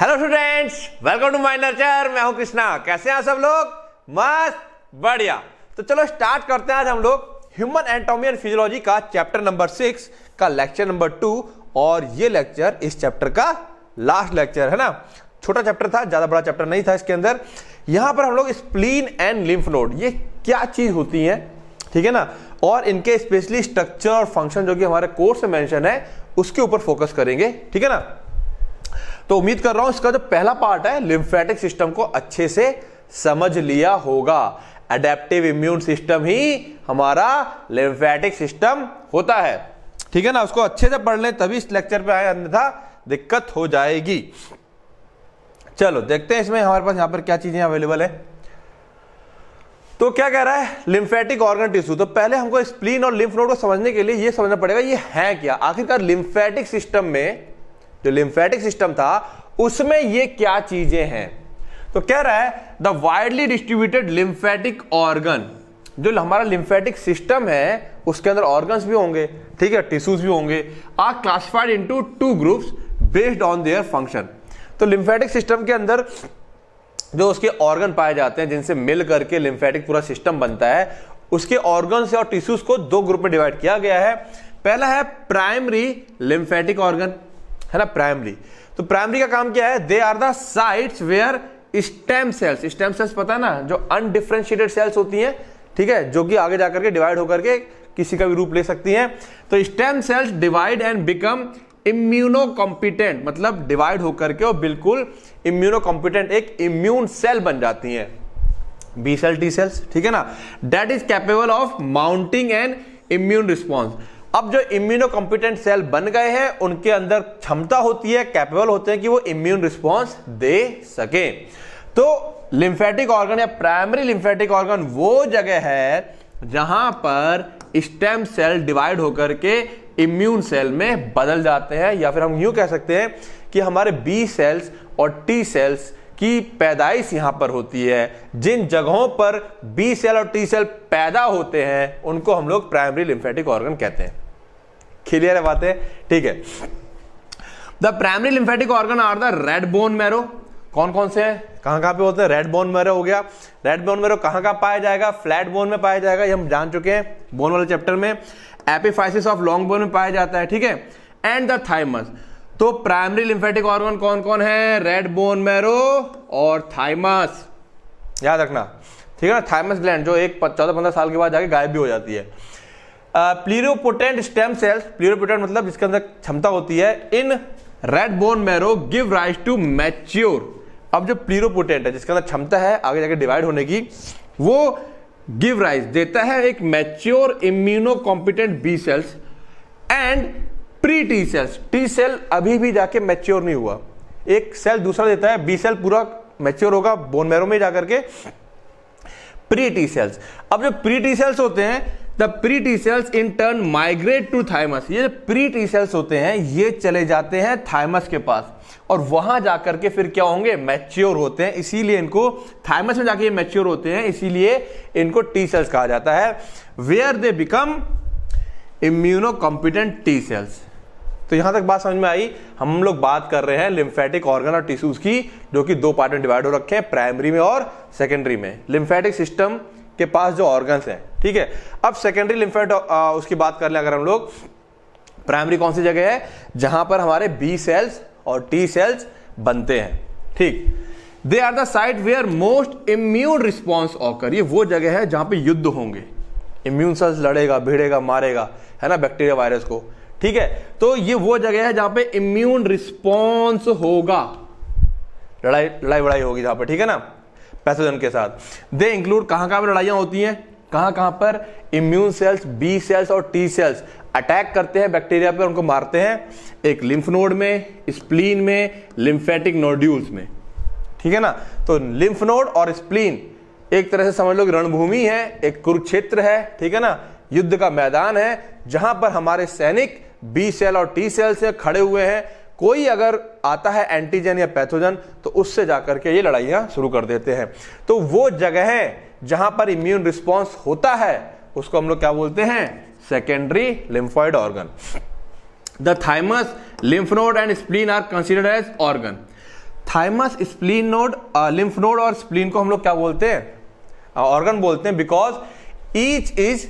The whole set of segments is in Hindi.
Hello students welcome to my Nurture मैं हूं कृष्णा कैसे हैं सब लोग मस्त बढ़िया तो चलो स्टार्ट करते हैं आज हम लोग ह्यूमन एंटोमी एंड फिजियोलॉजी का चैप्टर नंबर सिक्स का लेक्चर नंबर टू और ये लेक्चर इस चैप्टर का लास्ट लेक्चर है ना छोटा चैप्टर था ज़्यादा बड़ा चैप्टर नहीं था इसके अंदर यहाँ पर हम लोग स्प्लीन एंड लिम्फ नोड ये क्या चीज़ होती है ठीक है ना और इनके स्पेशली स्ट्रक्चर और फंक्शन जो कि हमारे कोर्स में मेंशन है उसके ऊपर फोकस करेंगे ठीक है ना तो उम्मीद कर रहा हूं इसका जो पहला पार्ट है लिम्फेटिक सिस्टम को अच्छे से समझ लिया होगा एडेप्टिव इम्यून सिस्टम ही हमारा लिम्फेटिक सिस्टम होता है ठीक है ना उसको अच्छे से पढ़ लें तभी इस लेक्चर पे आए अन्यथा दिक्कत हो जाएगी चलो देखते हैं इसमें हमारे पास यहां पर क्या चीजें अवेलेबल है तो क्या कह रहा है लिम्फेटिक ऑर्गन टिश्यू तो पहले हमको स्प्लीन और लिम्फ नोड को समझने के लिए यह समझना पड़ेगा ये है क्या आखिरकार लिम्फेटिक सिस्टम में जो लिम्फेटिक सिस्टम था उसमें ये क्या चीजें हैं तो कह रहा है the widely distributed lymphatic organ जो हमारा लिम्फेटिक सिस्टम है उसके अंदर ऑर्गन्स भी होंगे ठीक है टिश्यूज भी होंगे are classified into two groups based on their function तो लिम्फेटिक सिस्टम के अंदर जो उसके ऑर्गन पाए जाते हैं जिनसे मिल करके लिम्फेटिक पूरा सिस्टम बनता है उसके ऑर्गन्स और टिश्यूज को दो ग्रुप में डिवाइड किया गया है पहला है प्राइमरी लिम्फेटिक ऑर्गन है ना प्राइमरी तो प्राइमरी का काम क्या है they are the sites where stem cells stem cells पता है ना जो अनडिफ्रेंशिएटेड सेल्स होती हैं ठीक है जो कि आगे जाकर के डिवाइड होकर के किसी का भी रूप ले सकती हैं तो stem cells divide and become immunocompetent मतलब डिवाइड होकर के वो बिल्कुल इम्यूनो कॉम्पिटेंट एक इम्यून सेल बन जाती हैं बी सेल टी सेल्स ठीक है ना that is capable of mounting and immune response अब जो इम्यूनो कॉम्पिटेंट सेल बन गए हैं उनके अंदर क्षमता होती है कैपेबल होते हैं कि वो इम्यून रिस्पॉन्स दे सके तो लिम्फेटिक ऑर्गन या प्राइमरी लिम्फेटिक ऑर्गन वो जगह है जहां पर स्टेम सेल डिवाइड होकर के इम्यून सेल में बदल जाते हैं या फिर हम यूं कह सकते हैं कि हमारे बी सेल्स और टी सेल्स की पैदाइश यहाँ पर होती है जिन जगहों पर बी सेल और टी सेल पैदा होते हैं उनको हम लोग प्राइमरी लिम्फेटिक ऑर्गन कहते हैं क्लियर है बातें ठीक है the primary lymphatic organ are the red bone marrow कौन कौन से हैं कहाँ पे होते हैं रेड बोन मैरो हो गया रेड बोन मैरो कहाँ कहाँ पाया जाएगा फ्लैट बोन में पाया जाएगा ये हम जान चुके हैं बोन वाले चैप्टर में एपिफाइसिस ऑफ लॉन्ग बोन में पाया जाता है ठीक है एंड द थाइमस तो प्राइमरी लिम्फेटिक ऑर्गन कौन कौन है रेड बोन मैरो और थाइमस याद रखना ठीक है ना थाइमस ग्लैंड जो एक चौदह पंद्रह साल के बाद जाके गायब भी हो जाती है प्लीरोपोटेंट स्टेम सेल्स प्लीरोपोटेंट मतलब जिसके अंदर क्षमता होती है in red bone marrow give rise to mature अब जो प्लीरोपोटेंट है जिसके अंदर क्षमता है आगे जाके डिवाइड होने की वो गिव राइज देता है एक mature immunocompetent B cells and pre T cells T cell अभी भी जाके मैच्योर नहीं हुआ एक सेल दूसरा देता है बी सेल पूरा मैच्योर होगा बोन मैरो में जाकर के प्री टी सेल्स अब जो प्री टी सेल्स होते हैं the pre T cells in turn migrate to thymus ये जो प्री टी सेल्स होते हैं ये चले जाते हैं थाइमस के पास और वहां जाकर के फिर क्या होंगे मैच्योर होते हैं इसीलिए इनको थाइमस में जाके मैच्योर होते हैं इसीलिए इनको टी सेल्स कहा जाता है where they become immunocompetent T cells तो यहां तक बात समझ में आई हम लोग बात कर रहे हैं लिम्फेटिक ऑर्गन और टिश्यूज की जो कि दो पार्ट में डिवाइड हो रखे हैं प्राइमरी में और सेकेंडरी में लिम्फेटिक सिस्टम के पास जो ऑर्गन है ठीक है अब सेकेंडरी लिम्फेट उसकी बात कर ले अगर हम लोग प्राइमरी कौन सी जगह है जहां पर हमारे बी सेल्स और टी सेल्स बनते हैं ठीक they are the site where most immune response occur ये वो जगह है जहां पे युद्ध होंगे इम्यून सेल्स लड़ेगा भिड़ेगा मारेगा है ना बैक्टीरिया वायरस को ठीक है तो ये वो जगह है जहां पे इम्यून रिस्पॉन्स होगा लड़ाई लड़ाई वड़ाई होगी जहां पर ठीक है ना पैथोजन के साथ दे इंक्लूड कहां कहां पर लड़ाइयां होती हैं कहां कहां पर इम्यून सेल्स बी सेल्स और टी सेल्स अटैक करते हैं बैक्टीरिया पर उनको मारते हैं एक लिम्फ नोड में स्प्लीन में लिम्फेटिक नोड्यूल्स में ठीक है ना तो लिम्फ नोड और स्प्लीन एक तरह से समझ लो रणभूमि है एक कुरुक्षेत्र है ठीक है ना युद्ध का मैदान है जहां पर हमारे सैनिक बी सेल और टी सेल से खड़े हुए हैं कोई अगर आता है एंटीजन या पैथोजन तो उससे जाकर के ये लड़ाइयां शुरू कर देते हैं तो वो जगह जहां पर इम्यून रिस्पॉन्स होता है उसको हम लोग क्या बोलते हैं secondary lymphoid organ the thymus lymph node and spleen are considered as organ thymus spleen node lymph node और स्प्लीन को हम लोग क्या बोलते हैं ऑर्गन uh, बोलते हैं because each is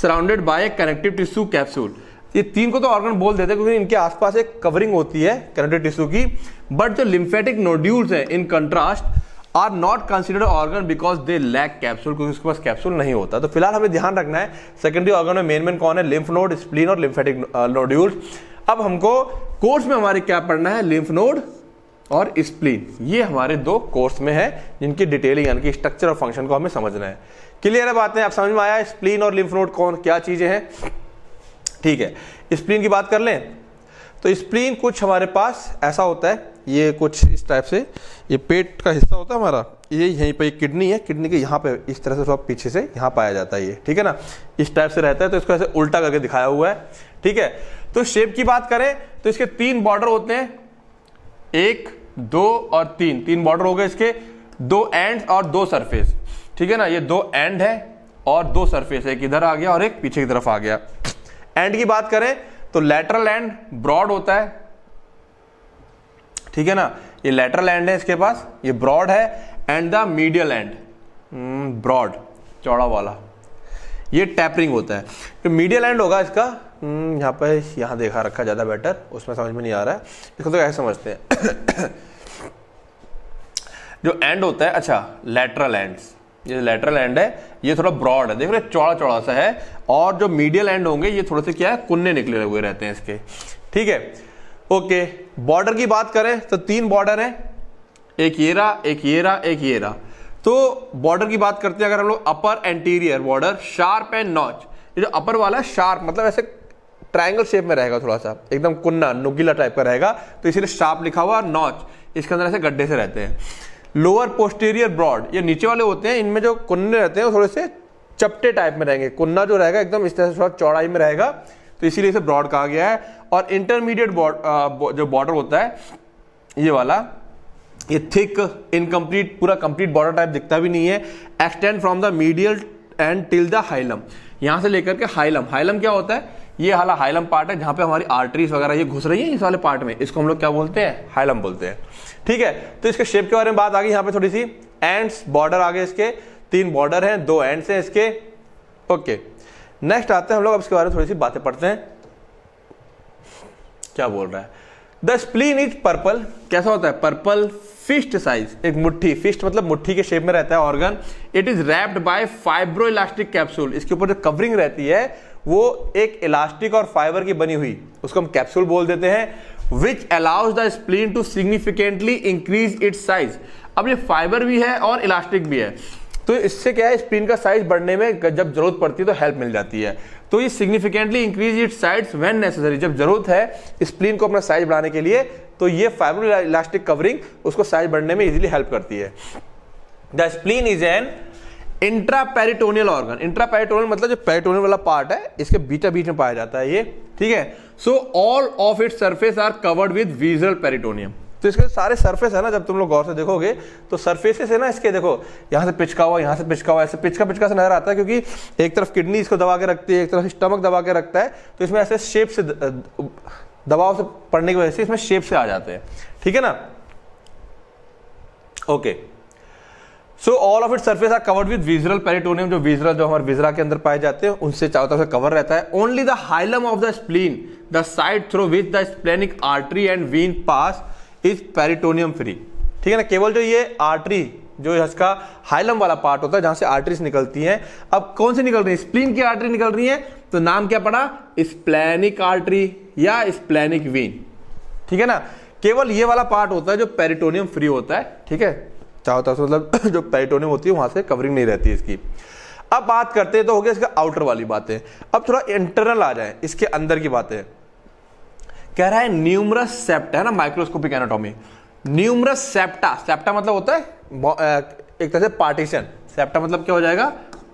surrounded by connective tissue capsule ये तीन को तो ऑर्गन बोल देते हैं क्योंकि इनके आसपास एक कवरिंग होती है कैरोटिड टिश्यू की बट जो लिम्फेटिक नोड्यूल्स हैं in contrast are not considered organ because they lack capsule क्योंकि उसके पास कैप्सूल नहीं होता तो फिलहाल हमें ध्यान रखना है सेकेंडरी ऑर्गन में मेन मेन कौन है लिम्फ नोड स्प्लीन और लिम्फेटिक नोड्यूल्स uh, अब हमको कोर्स में हमारे क्या पढ़ना है लिम्फ नोड और स्प्लीन ये हमारे दो कोर्स में है जिनकी डिटेलिंग यानी कि स्ट्रक्चर और फंक्शन को हमें समझना है क्लियर है बातें आप समझ में आया स्प्लीन और लिम्फ नोड कौन क्या चीजें हैं ठीक है स्प्लीन की बात कर लें तो स्प्लीन कुछ हमारे पास ऐसा होता है ये कुछ इस टाइप से ये पेट का हिस्सा होता है हमारा ये यहीं पर किडनी है किडनी के यहाँ पे इस तरह से थोड़ा पीछे से यहाँ पाया जाता है ये ठीक है ना इस टाइप से रहता है तो इसको ऐसे उल्टा करके दिखाया हुआ है ठीक है तो शेप की बात करें तो इसके तीन बॉर्डर होते हैं एक दो और तीन तीन बॉर्डर हो गए इसके दो एंड और दो सरफेस ठीक है ना ये दो एंड है और दो सरफेस एक इधर आ गया और एक पीछे की तरफ आ गया एंड की बात करें तो लेटरल एंड ब्रॉड होता है ठीक है ना ये लेटरल एंड है इसके पास ये ब्रॉड है and the medial end broad चौड़ा वाला ये टैपरिंग होता है तो मीडियल एंड होगा इसका यहां पर यहां देखा रखा ज़्यादा बेटर उसमें समझ में नहीं आ रहा है इसको तो कैसे समझते हैं जो एंड होता है अच्छा लेटरल एंड्स ये लेटरल एंड है ये थोड़ा ब्रॉड है देख रहे चौड़ा चौड़ा सा है और जो मीडियल एंड होंगे ये थोड़े से क्या है कुन्ने निकले हुए रहते हैं इसके ठीक है ओके बॉर्डर की बात करें तो तीन बॉर्डर है एक ये रहा एक ये रहा एक ये रहा तो बॉर्डर की बात करते हैं अगर हम लोग upper anterior border sharp and notch ये जो अपर वाला है शार्प मतलब ऐसे ट्रायंगल शेप में रहेगा थोड़ा सा एकदम कुन्ना नुकीला टाइप का रहेगा तो इसीलिए शार्प लिखा हुआ नॉच इसके अंदर ऐसे गड्ढे से रहते हैं लोअर पोस्टेरियर ब्रॉड ये नीचे वाले होते हैं इनमें जो कुन्ने रहते हैं वो थोड़े से चपटे टाइप में रहेंगे कुन्ना जो रहेगा एकदम इस तरह से थोड़ा चौड़ाई में रहेगा तो इसीलिए इसे ब्रॉड कहा गया है और इंटरमीडिएट जो बॉर्डर होता है ये वाला ये थिक इनकम्प्लीट पूरा कंप्लीट बॉर्डर टाइप दिखता भी नहीं है extend from the medial end till the hilum यहां से लेकर के हाइलम हाइलम क्या होता है ये हाला हाइलम पार्ट है जहां पे हमारी आर्टरीज वगैरह ये घुस रही है इस वाले पार्ट में इसको हम लोग क्या बोलते हैं हाइलम बोलते हैं ठीक है तो इसके शेप के बारे में बात आ गई यहां पे थोड़ी सी एंड्स बॉर्डर आगे इसके तीन बॉर्डर हैं दो एंड्स हैं इसके ओके नेक्स्ट आते हैं हम लोग अब इसके बारे में थोड़ी सी बातें पढ़ते हैं क्या बोल रहा है द स्प्लीन इज पर्पल कैसा होता है पर्पल फिस्ट साइज एक मुट्ठी फिस्ट मतलब मुट्ठी के शेप में रहता है organ it is wrapped by fibroelastic capsule इसके ऊपर जो कवरिंग रहती है वो एक इलास्टिक और फाइबर की बनी हुई उसको हम कैप्सूल बोल देते हैं which allows the spleen to significantly increase its size अब ये फाइबर भी है और इलास्टिक भी है तो इससे क्या है स्प्लीन का साइज बढ़ने में जब जरूरत पड़ती है तो हेल्प मिल जाती है तो ये significantly increase it size when necessary जब जरूरत है स्प्लीन को अपना साइज बढ़ाने के लिए तो ये फाइबर इलास्टिक कवरिंग उसको साइज बढ़ने में इजिली हेल्प करती है the spleen is an intraperitoneal organ intraperitoneal मतलब जो पेरिटोनियल वाला पार्ट है इसके बीचा बीच में पाया जाता है ये ठीक है so all of it surface are covered with visceral peritoneum तो इसके सारे सरफेस है ना जब तुम लोग गौर से देखोगे तो सरफेसेस है ना इसके देखो यहाँ से पिचका हुआ यहाँ से पिचका हुआ ऐसे पिचका पिचका से नजर आता है क्योंकि एक तरफ किडनी इसको दबा के रखती है एक तरफ स्टमक दबा के रखता है तो इसमें ऐसे शेप से दबाव से पड़ने की वजह से इसमें शेप से आ जाते हैं ठीक है ना okay okay. So all of it surface are covered with visceral peritoneum जो विजरल जो हमारे विजरा के अंदर पाए जाते हैं उनसे चारों तरफ से कवर रहता है only the hilum of the spleen the side through with the splenic artery and vein pass is peritoneum free ठीक है ना केवल जो ये आर्टरी जो इसका हाइलम वाला पार्ट होता है जहां से आर्टरीज निकलती हैं अब कौन सी निकल रही है स्प्लीन की आर्टरी निकल रही है तो नाम क्या पड़ा स्प्लैनिक आर्टरी या स्प्लैनिक वीन ठीक है ना केवल ये वाला पार्ट होता है जो पेरिटोनियम फ्री होता है ठीक है चारों तरफ मतलब जो पेरिटोनियम होती है वहां से कवरिंग नहीं रहती इसकी अब बात करते हैं तो हो गया इसका आउटर वाली बातें अब थोड़ा इंटरनल आ जाए इसके अंदर की बातें कह रहा है न्यूमरस सेप्ट है ना microscopic anatomy numerous septa septa मतलब होता है एक तरह से पार्टीशन सेप्टा मतलब क्या हो जाएगा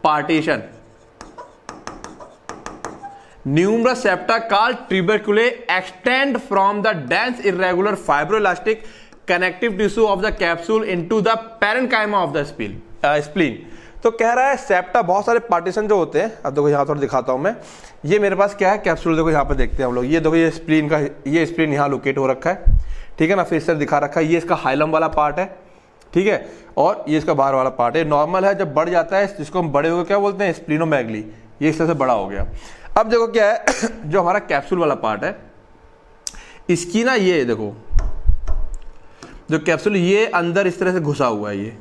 partition numerous septa called trabeculae extend from the dense irregular fibroelastic connective tissue of the capsule into the parenchyma of the spleen spleen तो कह रहा है सेप्टा बहुत सारे पार्टीशन जो होते हैं अब देखो यहाँ थोड़ा दिखाता हूँ मैं ये मेरे पास क्या है कैप्सूल देखो यहाँ पर देखते हैं हम लोग ये देखो ये स्प्लीन का ये स्प्लीन यहाँ लोकेट हो रखा है ठीक है ना फिर सर दिखा रखा है ये इसका हाइलम वाला पार्ट है ठीक है और ये इसका बाहर वाला पार्ट है नॉर्मल है जब बढ़ जाता है जिसको हम बड़े हो क्या बोलते हैं मैगली ये इस तरह से बड़ा हो गया अब देखो क्या है जो हमारा कैप्सूल वाला पार्ट है इसकी ना ये देखो जो कैप्सूल ये अंदर इस तरह से घुसा हुआ है ये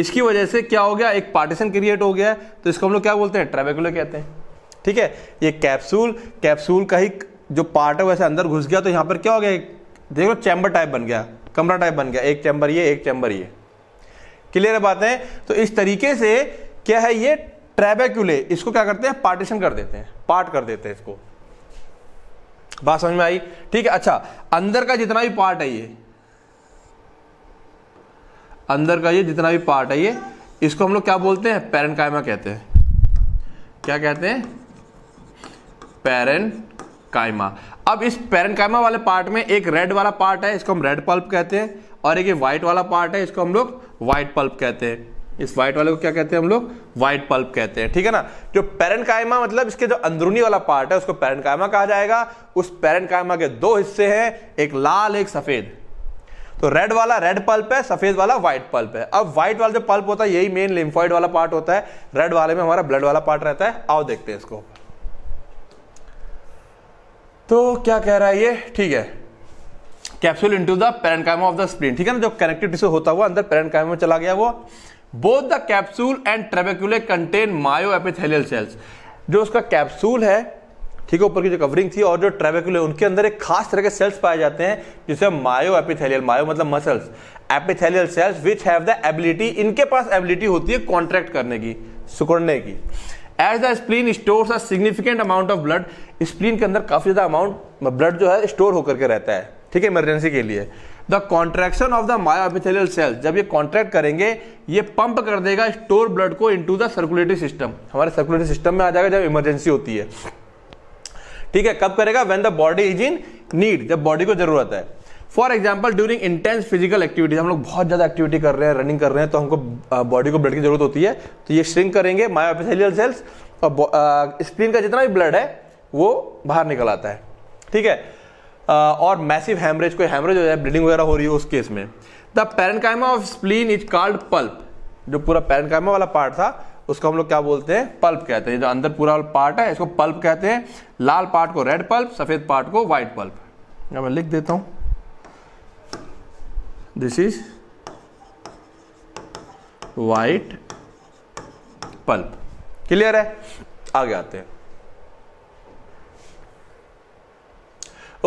इसकी वजह से क्या हो गया एक पार्टीशन क्रिएट हो गया है तो इसको हम लोग क्या बोलते हैं ट्रेबेकुलर कहते हैं ठीक है ये कैप्सूल कैप्सूल का ही जो पार्ट है वैसे अंदर घुस गया तो यहाँ पर क्या हो गया देखो चैम्बर टाइप बन गया कमरा टाइप बन गया एक चैम्बर ये एक चैम्बर ये क्लियर है बातें तो इस तरीके से क्या है ये ट्रेबेक्यूले इसको क्या करते हैं पार्टीशन कर देते हैं पार्ट कर देते हैं इसको बात समझ में आई ठीक है अच्छा अंदर का जितना भी पार्ट है ये अंदर का ये जितना भी पार्ट है ये इसको हम लोग क्या बोलते हैं पेरेंट कायमा कहते हैं क्या कहते हैं पेरेंट कायमा अब इस पेरेंट कायमा वाले पार्ट में एक रेड वाला पार्ट है इसको हम रेड पल्प कहते हैं और एक ये व्हाइट वाला पार्ट है इसको हम लोग व्हाइट पल्प कहते हैं इस व्हाइट वाले को क्या कहते हैं हम लोग व्हाइट पल्प कहते हैं ठीक है ना जो पेरेंट कायमा मतलब इसके जो अंदरूनी वाला पार्ट है उसको पेरेंट कायमा कहा जाएगा उस पेरेंट कायमा के दो हिस्से हैं एक लाल एक सफेद तो रेड वाला रेड पल्प है सफेद वाला व्हाइट पल्प है अब व्हाइट वाला जो पल्प होता है यही मेन लिम्फॉइड वाला पार्ट होता है रेड वाले में हमारा ब्लड वाला पार्ट रहता है आओ देखते हैं इसको तो क्या कह रहा है ये ठीक है capsule into the parenchyma of the spleen ठीक है ना जो कनेक्टिव टिश्यू होता हुआ अंदर पेरेंकाइमा में चला गया वो both the capsule and trabeculae contain myoepithelial cells जो उसका कैप्सूल है ठीक है ऊपर की जो कवरिंग थी और जो ट्रेवेक्यूल उनके अंदर एक खास तरह के सेल्स पाए जाते हैं जिसे मायो एपिथेलियल मायो मतलब muscles epithelial cells which have the ability इनके पास एबिलिटी होती है कॉन्ट्रैक्ट करने की सुकड़ने की as the spleen store a significant amount of blood spleen के अंदर काफी ज्यादा अमाउंट ब्लड जो है स्टोर होकर के रहता है ठीक है इमरजेंसी के लिए the contraction of the myoepithelial cells जब ये कॉन्ट्रैक्ट करेंगे ये पंप कर देगा स्टोर ब्लड को इनटू द सर्कुलेटरी सिस्टम हमारे सर्कुलेटरी सिस्टम में आ जाएगा जब इमरजेंसी होती है ठीक है कब करेगा when the body is in need जब बॉडी को जरूरत है for example during intense physical activities हम लोग बहुत ज्यादा एक्टिविटी कर रहे हैं रनिंग कर रहे हैं तो हमको बॉडी को ब्लड की जरूरत होती है तो ये श्रिंक करेंगे मायोपेथेलियल सेल्स और स्क्रीन का जितना भी ब्लड है वो बाहर निकल आता है ठीक है और मैसिव हैमरेज कोई हैमरेज हो जाए ब्लीडिंग वगैरह हो रही है उस केस में the parenchyma of spleen is called pulp जो पूरा पेरनकाइमा वाला पार्ट था उसको हम लोग क्या बोलते हैं पल्प कहते हैं जो अंदर पूरा पार्ट है इसको पल्प कहते हैं लाल पार्ट को रेड पल्प सफेद पार्ट को व्हाइट पल्प मैं लिख देता हूं this is white pulp clear है आगे आते हैं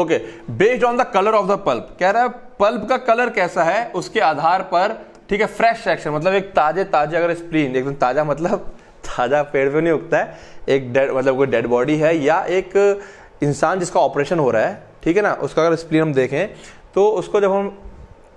okay based on the colour of the pulp कह रहा है पल्प का कलर कैसा है उसके आधार पर ठीक है फ्रेश सेक्शन मतलब एक ताजे ताजे अगर स्प्लीन एकदम ताजा मतलब ताजा पेड़ पे नहीं उगता है एक डेड मतलब कोई डेड बॉडी है या एक इंसान जिसका ऑपरेशन हो रहा है ठीक है ना उसका अगर स्प्लीन हम देखें तो उसको जब हम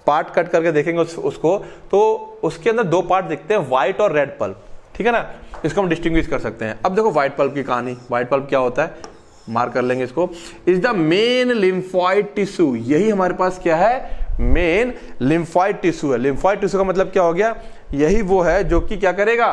पार्ट कट करके देखेंगे उस, उसको तो उसके अंदर दो पार्ट दिखते हैं वाइट और रेड पल्प ठीक है ना इसको हम डिस्टिंग्विश कर सकते हैं अब देखो व्हाइट पल्प की कहानी व्हाइट पल्प क्या होता है मार्क कर लेंगे इसको is the main lymphoid tissue यही हमारे पास क्या है मेन लिम्फाइड टिश्यू है लिम्फाइड टिश्यू का मतलब क्या हो गया यही वो है जो कि क्या करेगा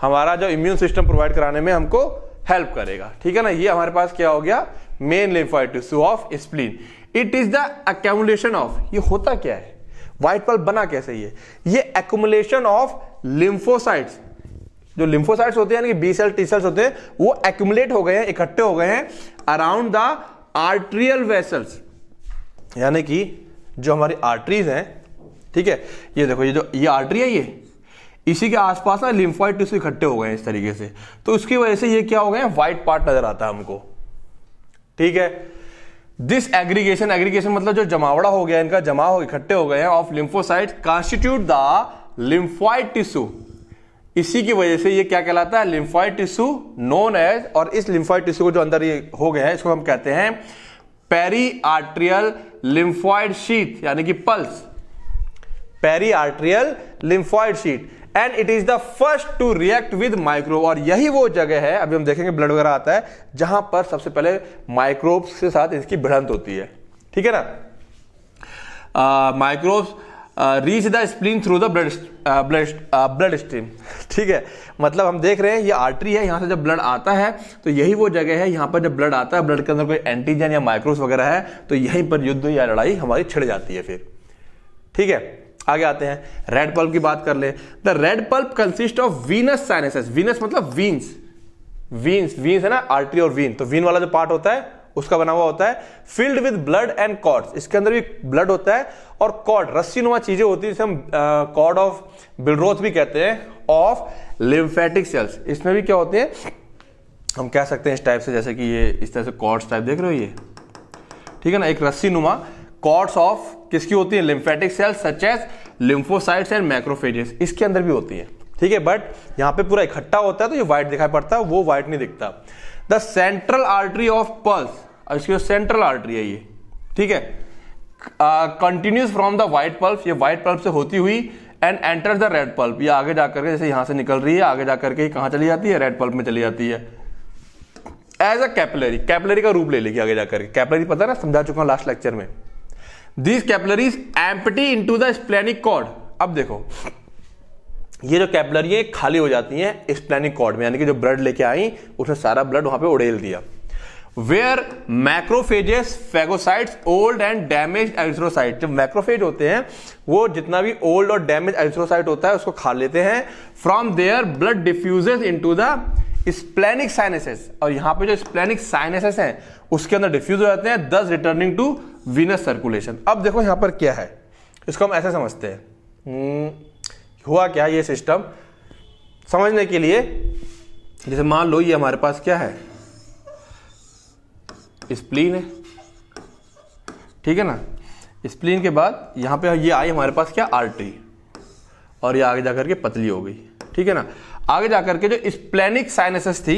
हमारा जो इम्यून सिस्टम प्रोवाइड कराने में हमको हेल्प करेगा ठीक है ना ये हमारे पास क्या हो गया main lymphoid tissue of spleen it is the accumulation of ये होता क्या है व्हाइट पल बना कैसे ये ये एक्यूमुलेशन ऑफ लिम्फोसाइट्स जो लिम्फोसाइट्स होते हैं यानी बी सेल टी सेल्स होते हैं वो एक्यूमुलेट हो गए हैं इकट्ठे हो गए हैं अराउंड द आर्ट्रियल वेसल्स यानी कि जो हमारी आर्टरीज हैं ठीक है ये देखो ये जो ये आर्टरी है ये इसी के आसपास ना लिम्फॉइड टिश्यू इकट्ठे हो गए इस तरीके से तो उसकी वजह से ये क्या हो गए व्हाइट पार्ट नजर आता है हमको ठीक है दिस एग्रीगेशन एग्रीगेशन मतलब जो जमावड़ा हो गया इनका जमा हो इकट्ठे हो गए हैं of lymphocyte constitute the lymphoid tissue इसी की वजह से ये क्या कहलाता है लिम्फॉइड टिश्यू नोन एज और इस लिम्फॉइड टिश्यू को जो अंदर ये हो गया है इसको हम कहते हैं पेरी आर्ट्रियल लिम्फॉइड शीत यानी कि PALS periarterial lymphoid sheath and it is the first to react with microbe और यही वो जगह है अभी हम देखेंगे ब्लड वगैरह आता है जहां पर सबसे पहले माइक्रोब्स के साथ इसकी भिड़ंत होती है ठीक है ना microbes uh, reach the spleen through the blood blood blood stream ठीक है मतलब हम देख रहे हैं ये आर्टरी है यहाँ से जब ब्लड आता है तो यही वो जगह है यहाँ पर जब ब्लड आता है ब्लड के अंदर कोई एंटीजन या माइक्रोस वगैरह है तो यहीं पर युद्ध या लड़ाई हमारी छिड़ जाती है फिर ठीक है आगे आते हैं रेड पल्प की बात कर ले the red pulp consist of venous sinus venous मतलब वीन्स वीन्स वीन्स है ना आर्टरी और वीन तो वीन वाला जो पार्ट होता है उसका बना हुआ होता है filled with blood and cords इसके अंदर भी ब्लड होता है और कॉर्ड नुमा चीजें होती है हम कॉर्ड ऑफ बिलरोथ भी कहते हैं ऑफ लिम्फेटिक सेल्स इसमें भी क्या होते हैं हम कह सकते हैं इस टाइप से जैसे कि ये इस तरह से कॉर्ड्स टाइप देख रहे हो ये ठीक है ना एक नुमा कॉर्ड्स ऑफ किसकी होती है lymphatic cells such as lymphocytes and macrophages इसके अंदर भी होती है ठीक है बट यहां पे पूरा इकट्ठा होता है तो ये व्हाइट दिखाई पड़ता है वो व्हाइट नहीं दिखता the central artery of PALS इसकी जो सेंट्रल आर्टरी है ये ठीक है continuous from the white pulp ये व्हाइट पल्प से होती हुई and enter the red pulp ये आगे जाकर के जैसे यहां से निकल रही है आगे जाकर के कहाँ चली जाती है रेड पल्प में चली जाती है एज अ कैपलरी कैपलरी का रूप ले लेगी आगे जाकर के कैपलरी पता ना समझा चुका हूं लास्ट लेक्चर में this capillaries empty into the splenic cord अब देखो ये जो कैपलरी है खाली हो जाती है स्प्लेनिक कॉर्ड में यानी कि जो ब्लड लेके आई उसने सारा ब्लड वहां पे उड़ेल दिया where macrophages phagocytes old and damage erythrocyte जब मैक्रोफेज होते हैं वो जितना भी ओल्ड और डैमेज एरिथ्रोसाइट होता है उसको खा लेते हैं from there blood diffuses to the splenic sinuses और यहां पे जो स्प्लेनिक साइनेसेस हैं उसके अंदर डिफ्यूज हो जाते हैं दस रिटर्निंग टू वीनस सर्कुलेशन अब देखो यहां पर क्या है इसको हम ऐसे समझते हैं हम्म, हुआ क्या ये सिस्टम समझने के लिए जैसे मान लो ये हमारे पास क्या है स्प्लीन है ठीक है ना स्प्लीन के बाद यहाँ पे ये आई हमारे पास क्या आर्टरी और ये आगे जाकर के पतली हो गई ठीक है ना आगे जाकर के जो स्प्लेनिक साइनेसिस थी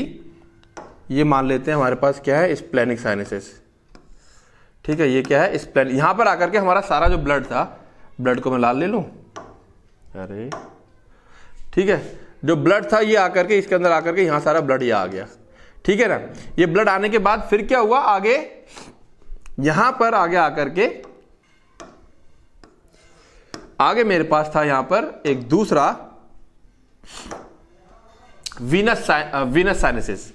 ये मान लेते हैं हमारे पास क्या है स्प्लेनिक साइनेसिस ठीक है ये क्या है स्प्लेन यहाँ पर आकर के हमारा सारा जो ब्लड था ब्लड को मैं लाल ले लूँ अरे ठीक है जो ब्लड था ये आकर के इसके अंदर आकर के यहाँ सारा ब्लड ये आ गया ठीक है ना ये ब्लड आने के बाद फिर क्या हुआ आगे यहां पर आगे आकर के आगे मेरे पास था यहां पर एक दूसरा वीनस वीनस साइनसिस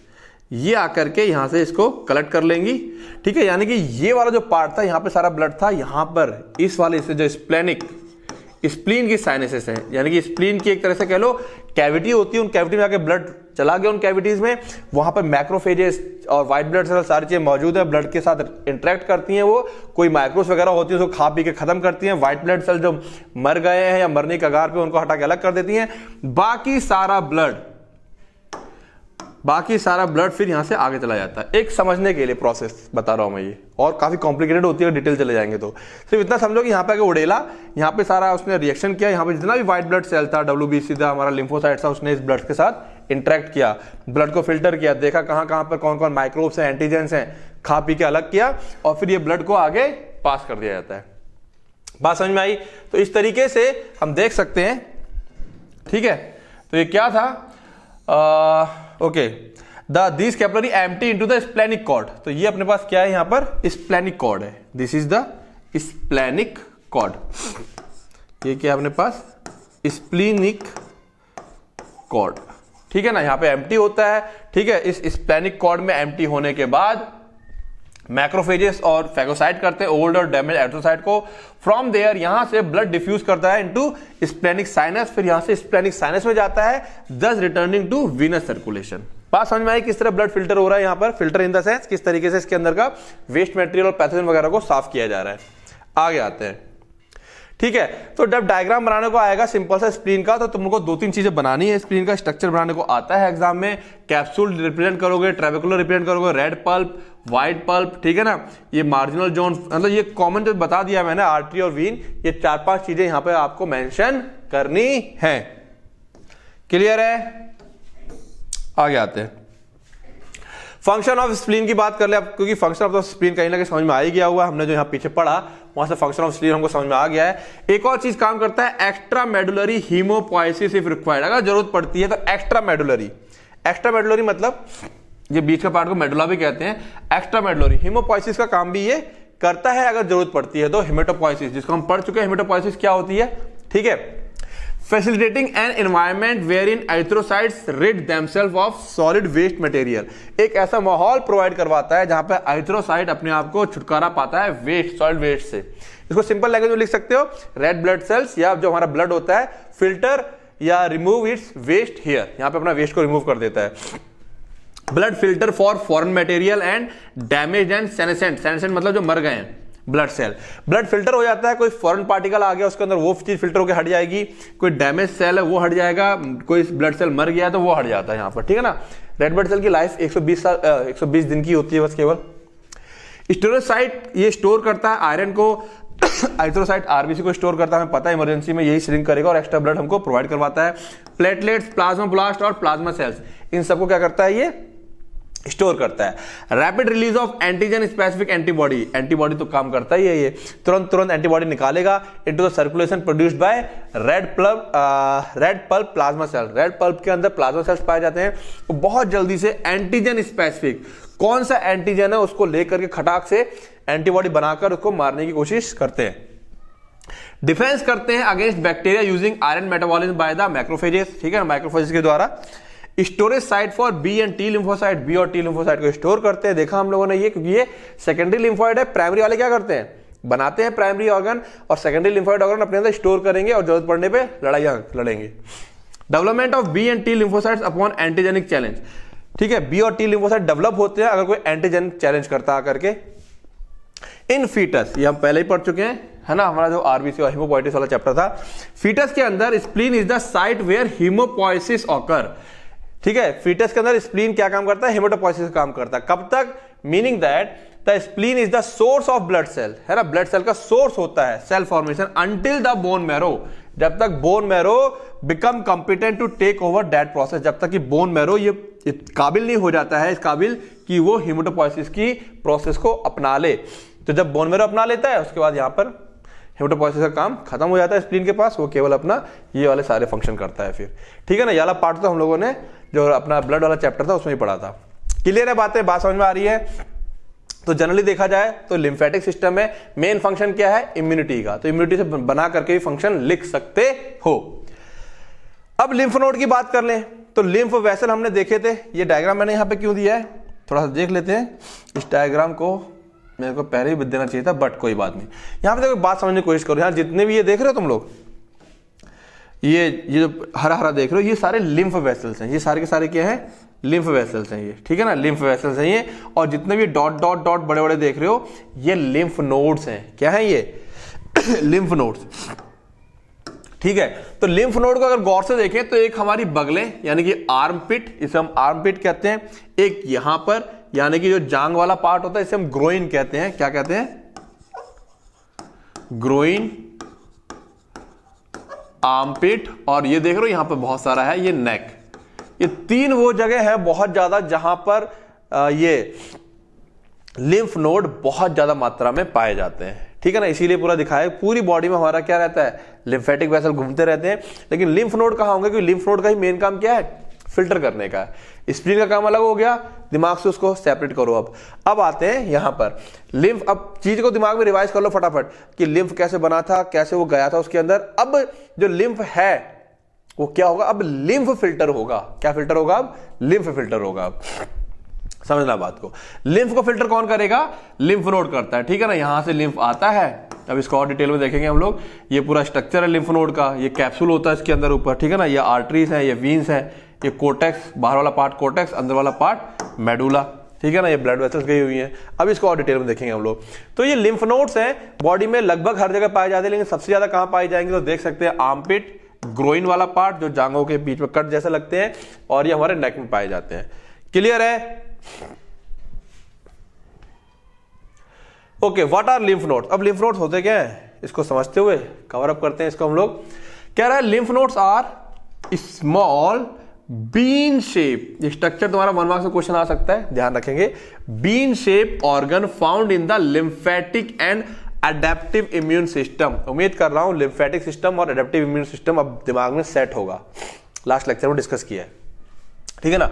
ये आकर के यहां से इसको कलेक्ट कर लेंगी ठीक है यानी कि ये वाला जो पार्ट था यहां पे सारा ब्लड था यहां पर इस वाले से जो स्प्लेनिक स्प्लीन की साइनेसिस है यानी कि स्प्लीन की एक तरह से कह लो कैविटी होती है उन कैविटी में आके ब्लड चला गया उन कैविटीज में वहां पर मैक्रोफेजेस और व्हाइट ब्लड सेल सारी चीजें मौजूद है ब्लड के साथ इंटरेक्ट करती हैं वो कोई माइक्रोस वगैरह होती है उसको खा पी के खत्म करती हैं व्हाइट ब्लड सेल जो मर गए हैं या मरने के कगार पे उनको हटा के अलग कर देती हैं बाकी सारा ब्लड बाकी सारा ब्लड फिर यहाँ से आगे चला जाता है एक समझने के लिए प्रोसेस बता रहा हूँ मैं ये और काफ़ी कॉम्प्लिकेटेड होती है डिटेल चले जाएंगे तो सिर्फ इतना समझो कि यहाँ पे आगे उड़ेला यहाँ पे सारा उसने रिएक्शन किया यहाँ पे जितना भी व्हाइट ब्लड सेल था डब्ल्यू बी सीधा हमारा लिम्फोसाइट था उसने इस ब्लड के साथ इंट्रैक्ट किया ब्लड को फिल्टर किया देखा कहाँ कहाँ पर कौन कौन माइक्रोब्स हैं एंटीजेंस हैं खा पी के अलग किया और फिर ये ब्लड को आगे पास कर दिया जाता है बात समझ में आई तो इस तरीके से हम देख सकते हैं ठीक है तो ये क्या था ah, okay the this capillaries into the splenic cord तो ये अपने पास क्या है यहां पर स्प्लेनिक कॉर्ड है this is the splenic cord ये क्या अपने पास स्प्लिनिक कॉर्ड ठीक है ना यहां पे टी होता है ठीक है इस स्प्लेनिक कॉर्ड में एम्प्टी होने के बाद मैक्रोफेजेस और फेगोसाइट करते हैं ओल्ड और डैमेज एट्रोसाइट को फ्रॉम देयर यहां से ब्लड डिफ्यूज करता है इनटू स्प्लेनिक साइनस फिर यहां से स्प्लेनिक साइनस में जाता है दस रिटर्निंग टू वीनस सर्कुलेशन बात समझ में आई किस तरह ब्लड फिल्टर हो रहा है यहां पर फिल्टर इन द सेंस किस तरीके से इसके अंदर का वेस्ट मटेरियल और पैथोजन वगैरह को साफ किया जा रहा है आगे आते हैं ठीक है तो जब डायग्राम बनाने को आएगा सिंपल सा स्प्रीन का तो तुमको दो तीन चीजें बनानी है स्प्रीन का स्ट्रक्चर बनाने को आता है एग्जाम में कैप्सूल रिप्रेजेंट करोगे ट्रेबिकुलर रिप्रेजेंट करोगे रेड पल्प वाइट पल्प ठीक है ना ये मार्जिनल जोन मतलब ये कॉमन जो तो बता दिया मैंने आर्टरी और वीन ये चार पांच चीजें यहां पे आपको मेंशन करनी है क्लियर है आगे आते हैं फंक्शन ऑफ स्प्लीन की बात कर ले आप क्योंकि फंक्शन ऑफ द स्प्लीन कहीं ना कहीं समझ में आ ही गया हुआ हमने जो यहाँ पीछे पढ़ा वहां से फंक्शन ऑफ स्प्लीन हमको समझ में आ गया है एक और चीज काम करता है extra medullary haemopoiesis if required अगर जरूरत पड़ती है तो एक्स्ट्रा मेडुलरी एक्स्ट्रा मेडुलरी मतलब ये बीच का पार्ट को मेडुला भी कहते हैं एक्स्ट्रा मेडुलरी हिमोपोइसिस का काम भी ये करता है अगर जरूरत पड़ती है तो हिमेटोपोइसिस जिसको हम पढ़ चुके हैं हिमेटोपोइसिस क्या होती है ठीक है facilitating an environment wherein erythrocytes rid themselves of solid waste material एक ऐसा माहौल प्रोवाइड करवाता है जहां पर एरिथ्रोसाइट अपने आप को छुटकारा पाता है वेस्ट सॉलिड वेस्ट से इसको सिंपल लैंग्वेज में लिख सकते हो रेड ब्लड सेल्स या जो हमारा ब्लड होता है फिल्टर या रिमूव इट्स वेस्ट हेयर यहाँ पे अपना वेस्ट को रिमूव कर देता है blood filter for foreign material and damage and senescent senescent मतलब जो मर गए हैं ब्लड सेल ब्लड फिल्टर हो जाता है कोई फॉरन पार्टिकल आ गया उसके अंदर वो चीज फिल्टर होकर हट जाएगी कोई डैमेज सेल है वो हट जाएगा कोई ब्लड सेल मर गया तो वो हट जाता है यहां पर ठीक है ना रेड ब्लड सेल की लाइफ 120 साल 120 दिन की होती है बस केवल स्टोरोसाइट ये स्टोर करता है आयरन को आइथ्रोसाइट आरबीसी को स्टोर करता है हमें पता है इमरजेंसी में यही श्रिंक करेगा और एक्स्ट्रा ब्लड हमको प्रोवाइड करवाता है प्लेटलेट्स प्लाज्मा ब्लास्ट और प्लाज्मा सेल्स इन सबको क्या करता है ये स्टोर करता है rapid release of antigen specific antibody antibody तो काम करता ही है ये तुरंत तुरंत एंटीबॉडी निकालेगा into the circulation produced by red pulp red pulp plasma cell red pulp के अंदर प्लाज्मा सेल्स पाए जाते हैं तो बहुत जल्दी से एंटीजन स्पेसिफिक कौन सा एंटीजन है उसको लेकर के खटाक से एंटीबॉडी बनाकर उसको मारने की कोशिश करते हैं डिफेंस करते हैं against bacteria using iron metabolism by the macrophages ठीक है माइक्रोफेजेस के द्वारा storage site for B and T lymphocyte B और टी लिम्फोसाइट को स्टोर करते हैं देखा हम लोगों ने ये क्योंकि ये सेकेंडरी लिम्फोइड है प्राइमरी वाले क्या करते हैं बनाते हैं प्राइमरी ऑर्गन और सेकेंडरी लिम्फोइड ऑर्गन अपने अंदर स्टोर करेंगे और जरूरत पड़ने पर लड़ाई लड़ेंगे development of B and T lymphocytes upon antigenic challenge ठीक है बी और टी लिम्फोसाइट डेवलप होते हैं अगर कोई एंटीजेनिक चैलेंज करता आकर के इन फीटस ये हम पहले ही पढ़ चुके हैं है ना हमारा जो आरबीसी और हीमोपोइटिस वाला चैप्टर था फीटस के अंदर spleen is the site where haemopoiesis occur ठीक है फीटस के अंदर स्प्लीन क्या काम करता है हेमोटोपोसिस काम करता है कब तक meaning that the spleen is the source of blood cell है ना ब्लड सेल का सोर्स होता है cell formation until the bone marrow जब तक bone marrow become competent to take over that process जब तक कि बोन मैरो ये काबिल नहीं हो जाता है इस काबिल कि वो हिमोटोपोसिस की प्रोसेस को अपना ले तो जब बोन मैरो अपना लेता है उसके बाद यहाँ पर हिमोटोपोसिस का काम खत्म हो जाता है स्प्लीन के पास वो केवल अपना ये वाले सारे फंक्शन करता है फिर ठीक है ना ये वाला पार्ट तो हम लोगों ने जो अपना ब्लड वाला चैप्टर था उसमें ही पढ़ा था क्लियर है बातें बात समझ में आ रही है तो जनरली देखा जाए तो लिम्फेटिक सिस्टम में मेन फंक्शन क्या है इम्यूनिटी का तो इम्यूनिटी से बना करके भी फंक्शन लिख सकते हो अब लिम्फ नोड की बात कर लें तो लिम्फ वैसल हमने देखे थे ये डायग्राम मैंने यहां पे क्यों दिया है थोड़ा सा देख लेते हैं इस डायग्राम को मेरे को पहले ही देना चाहिए था बट कोई बात नहीं यहां पे देखो बात समझने की कोशिश करो यहां जितने भी ये देख रहे हो तुम लोग ये ये जो हरा हरा देख रहे हो ये सारे लिम्फ वेसल्स हैं ये सारे के सारे क्या है लिम्फ वेसल्स हैं ये ठीक है ना लिम्फ वेसल्स हैं ये और जितने भी डॉट डॉट डॉट बड़े बड़े देख रहे हो ये लिम्फ नोड्स हैं क्या है ये लिम्फ नोड्स ठीक है तो लिम्फ नोड को अगर गौर से देखें तो एक हमारी बगले यानी कि आर्म पिट इसे हम आर्म पिट कहते हैं एक यहां पर यानी कि जो जांग वाला पार्ट होता है इसे हम ग्रोइन कहते हैं क्या कहते हैं ग्रोइन आर्मपिट और ये देख रहे हो यहां पर बहुत सारा है ये नेक ये तीन वो जगह है बहुत ज़्यादा जहां पर ये लिम्फ नोड बहुत ज़्यादा मात्रा में पाए जाते हैं ठीक है ना इसीलिए पूरा दिखाया पूरी बॉडी में हमारा क्या रहता है लिम्फेटिक वैसल घूमते रहते हैं लेकिन लिम्फ नोड कहा होंगे क्योंकि लिम्फ नोड का ही मेन काम क्या है फिल्टर करने का है स्प्रिंग का काम अलग हो गया दिमाग से उसको सेपरेट करो अब अब आते हैं यहां पर लिम्फ अब चीज को दिमाग में रिवाइज कर लो फटाफट कि लिम्फ कैसे बना था कैसे वो गया था उसके अंदर अब जो लिम्फ है वो क्या होगा अब लिम्फ फिल्टर होगा क्या फिल्टर होगा अब लिम्फ फिल्टर होगा अब समझना बात को लिम्फ को फिल्टर कौन करेगा लिम्फ नोड करता है ठीक है ना यहां से लिम्फ आता है अब इसको और डिटेल में देखेंगे हम लोग ये पूरा स्ट्रक्चर है लिम्फ नोड का ये कैप्सूल होता है इसके अंदर ऊपर ठीक है ना ये आर्टरीज है ये वीन्स है ये कोटेक्स बाहर वाला पार्ट कोटेक्स अंदर वाला पार्ट मेडुला ठीक है ना ये ब्लड वेसल्स गई हुई हैं अब इसको और डिटेल में देखेंगे हम लोग तो ये लिम्फ नोड्स हैं बॉडी में लगभग हर जगह पाए जाते हैं लेकिन सबसे ज्यादा कहाँ पाए जाएंगे तो देख सकते हैं आमपिट ग्रोइन वाला पार्ट जो जांगों के बीच में कट जैसे लगते हैं और ये हमारे नेक में पाए जाते हैं क्लियर है okay what are lymph nodes अब लिम्फ नोड्स होते क्या है इसको समझते हुए कवर अप करते हैं इसको हम लोग कह रहा है lymph nodes are small bean shape structure तुम्हारा वन मार्क्स क्वेश्चन आ सकता है ध्यान रखेंगे bean shape organ found in the lymphatic and adaptive immune system उम्मीद कर रहा हूं लिम्फेटिक सिस्टम और अडेप्टिव इम्यून सिस्टम अब दिमाग में सेट होगा लास्ट लेक्चर में डिस्कस किया है ठीक है ना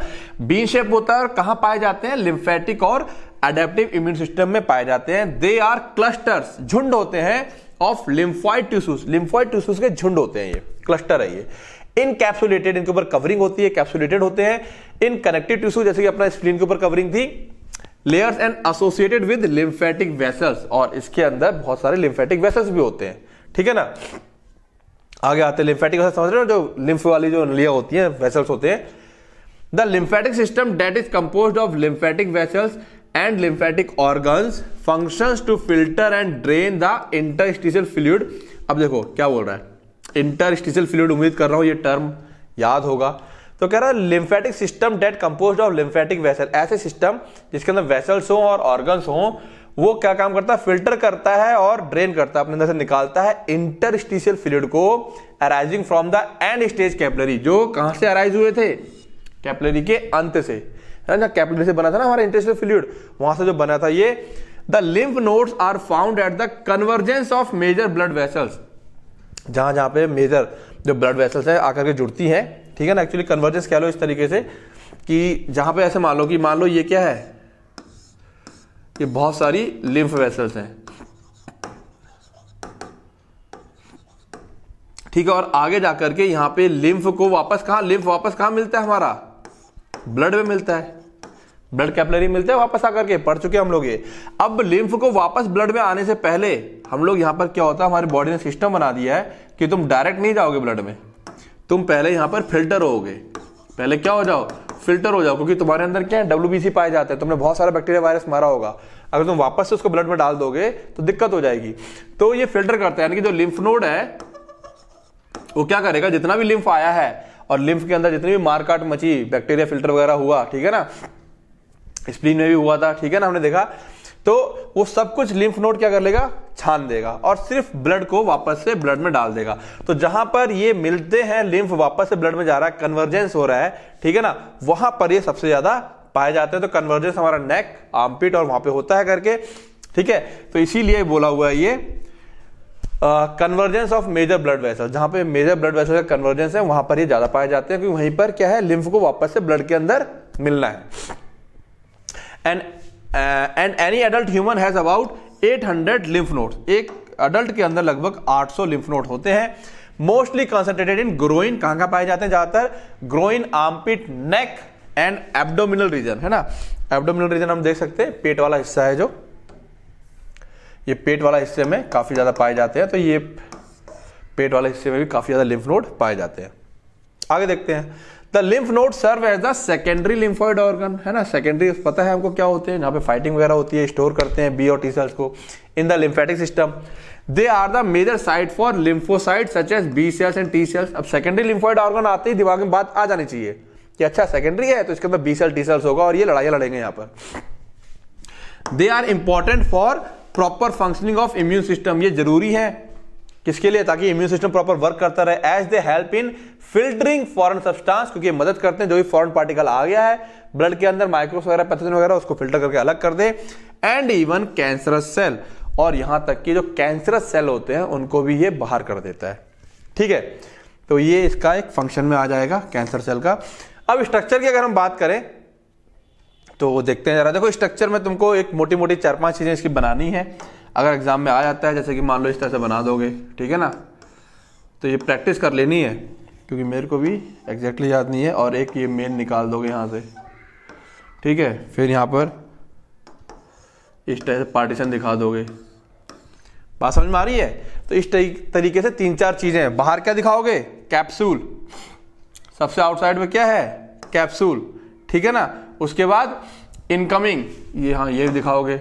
बीन शेप होता है और कहां पाए जाते हैं लिम्फेटिक और अडेप्टिव इम्यून सिस्टम में पाए जाते हैं दे आर क्लस्टर्स झुंड होते हैं of lymphoid tissues lymphoid tissues के झुंड होते हैं ये क्लस्टर है ये इनकेप्सुलेटेड इनके ऊपर कवरिंग होती है कैप्सुलेटेड होते हैं इन कनेक्टिव टिश्यू जैसे कि अपना स्क्रीन के ऊपर कवरिंग थी layers and associated with lymphatic vessels और इसके अंदर बहुत सारे लिम्फेटिक वेसल्स भी होते हैं ठीक है ना आगे आते हैं लिम्फेटिक वेसल्स समझ रहे हो जो लिम्फ वाली जो नलियां होती हैं वेसल्स होते हैं the lymphatic system that is compose of lymphatic vessels and lymphatic organs functions to filter and drain the interstitial fluid अब देखो क्या बोल रहा है इंटरस्टिशियल फ्लूड उम्मीद कर रहा हूँ ये टर्म याद होगा तो कह रहा है lymphatic system that compose of lymphatic vessel ऐसे सिस्टम जिसके अंदर वेसल्स हों और ऑर्गन्स हों वो क्या काम करता है फिल्टर करता है और ड्रेन करता है अपने अंदर से निकालता है इंटरस्टिशियल फ्लूड को arising from the end stage capillary जो कहां से अराइज हुए थे कैपलरी के अंत से है ना कैपलरी से बना था ना हमारा इंटरस्टिशियल फ्लूड वहां से जो बना था ये the lymph nodes are found at the convergence of major blood vessels जहां जहां पे मेजर जो ब्लड वेसल्स है आकर के जुड़ती हैं ठीक है ना एक्चुअली कन्वर्जेंस कह लो इस तरीके से कि जहां पे ऐसे मान लो कि मान लो ये क्या है ये बहुत सारी लिम्फ वेसल्स हैं ठीक है और आगे जाकर के यहां पे लिम्फ को वापस कहा लिम्फ वापस कहा मिलता है हमारा ब्लड में मिलता है ब्लड कैपलरी मिलता है वापस आकर के पढ़ चुके हम लोग ये अब लिम्फ को वापस ब्लड में आने से पहले हम लोग यहाँ पर क्या होता है हमारे बॉडी ने सिस्टम बना दिया है कि तुम डायरेक्ट नहीं जाओगे ब्लड में तुम पहले यहाँ पर फिल्टर होगे पहले क्या हो जाओ फिल्टर हो जाओ क्योंकि तुम्हारे अंदर क्या है डब्ल्यू पाए जाते हैं तुमने बहुत सारा बैक्टीरिया वायरस मारा होगा अगर तुम वापस से उसको ब्लड में डाल दोगे तो दिक्कत हो जाएगी तो ये फिल्टर करता है यानी कि जो लिम्फ नोड है वो क्या करेगा जितना भी लिम्फ आया है और लिम्फ के अंदर जितनी भी मारकाट मची बैक्टीरिया फिल्टर वगैरह हुआ ठीक है ना स्प्लीन में भी हुआ था ठीक है ना हमने देखा तो वो सब कुछ लिम्फ नोड क्या कर लेगा छान देगा और सिर्फ ब्लड को वापस से ब्लड में डाल देगा तो जहां पर ये मिलते हैं लिम्फ वापस से ब्लड में जा रहा है कन्वर्जेंस हो रहा है ठीक है ना वहां पर ये सबसे ज्यादा पाए जाते हैं तो कन्वर्जेंस हमारा नेक आमपिट और वहां पे होता है करके ठीक है तो इसीलिए बोला हुआ है ये convergence of major blood vessel जहां पे मेजर ब्लड वेसल का कन्वर्जेंस है वहां पर ये ज्यादा पाए जाते हैं क्योंकि वहीं पर क्या है लिम्फ को वापस से ब्लड के अंदर मिलना है and and any adult human has about 800 hundred lymph node एक अडल्ट के अंदर लगभग 800 सौ लिम्फ नोट होते हैं मोस्टली कॉन्सेंट्रेटेड इन ग्रोइन कहाँ कहाँ पाए जाते हैं ज़्यादातर groin armpit neck and abdominal region है ना एब्डोमिनल रीजन हम देख सकते हैं पेट वाला हिस्सा है जो ये पेट वाला हिस्से में काफ़ी ज़्यादा पाए जाते हैं तो ये पेट वाले हिस्से में भी काफ़ी ज़्यादा लिम्फ नोड पाए जाते हैं आगे देखते हैं the lymph node serve as the secondary lymphoid organ है ना सेकेंडरी पता है हमको क्या होते हैं जहाँ पे फाइटिंग वगैरह होती है स्टोर करते हैं बी और टी सेल्स को in the lymphatic system they are the major site for lymphocyte such as B cells and T cells अब सेकेंडरी लिम्फॉइड ऑर्गन आते ही दिमाग में बात आ जानी चाहिए कि अच्छा सेकेंडरी है तो इसके अंदर बी सेल टी सेल्स होगा और ये लड़ाइयाँ लड़ेंगे यहाँ पर they are important for proper functioning of immune system ये जरूरी है किसके लिए ताकि इम्यून सिस्टम प्रॉपर वर्क करता रहे as they help in filtering foreign substance क्योंकि मदद करते हैं जो भी फॉरन पार्टिकल आ गया है ब्लड के अंदर माइक्रोस वगैरह पैथोजन वगैरह उसको फिल्टर करके अलग कर दे एंड इवन कैंसरस सेल और यहां तक कि जो कैंसरस सेल होते हैं उनको भी ये बाहर कर देता है ठीक है तो ये इसका एक फंक्शन में आ जाएगा कैंसर सेल का अब स्ट्रक्चर की अगर हम बात करें तो देखते हैं जरा देखो स्ट्रक्चर में तुमको एक मोटी मोटी चार पांच चीजें इसकी बनानी है अगर एग्जाम में आ जाता है जैसे कि मान लो इस तरह से बना दोगे ठीक है ना तो ये प्रैक्टिस कर लेनी है क्योंकि मेरे को भी एग्जैक्टली याद नहीं है और एक ये मेन निकाल दोगे यहाँ से ठीक है फिर यहाँ पर इस टाइप से पार्टीशन दिखा दोगे बात समझ में आ रही है तो इस तरीके से तीन चार चीज़ें हैं बाहर क्या दिखाओगे कैप्सूल सबसे आउटसाइड में क्या है कैप्सूल ठीक है ना उसके बाद इनकमिंग ये हाँ ये दिखाओगे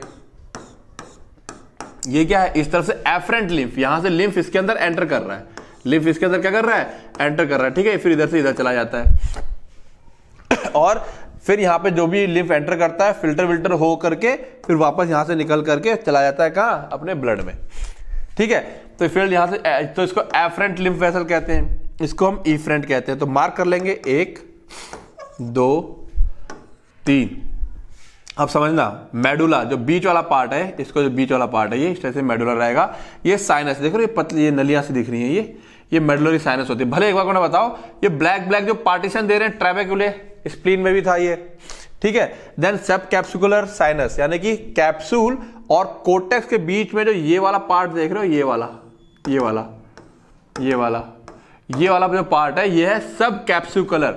ये क्या है इस तरह से एफरेंट लिम्फ यहां से लिम्फ इसके अंदर एंटर कर रहा है लिफ इसके अंदर क्या कर रहा है एंटर कर रहा है ठीक है फिर इधर से इधर चला जाता है और फिर यहाँ पे जो भी लिफ एंटर करता है फिल्टर विल्टर हो करके फिर वापस यहाँ से निकल करके चला जाता है कहाँ अपने ब्लड में ठीक है तो फिर यहाँ से तो इसको एफ्रेंट लिम्फ वेसल कहते हैं इसको हम ईफ्रेंट कहते हैं तो मार्क कर लेंगे एक दो तीन अब समझना मेडुला जो बीच वाला पार्ट है इसको जो बीच वाला पार्ट है ये इस तरह से मेडुला रहेगा ये साइनस देखो ये पतली ये नलियां से दिख रही है ये ये मेडलोरी साइनस होती है भले एक बार को ना बताओ ये ब्लैक ब्लैक जो पार्टीशन दे रहे हैं ट्रेबेक्यूले स्प्लीन में भी था ये ठीक है देन सब कैप्सुलर साइनस यानी कि कैप्सूल और कोटेक्स के बीच में जो ये वाला पार्ट देख रहे हो ये वाला ये वाला ये वाला ये वाला जो पार्ट है ये है सब कैप्सुलर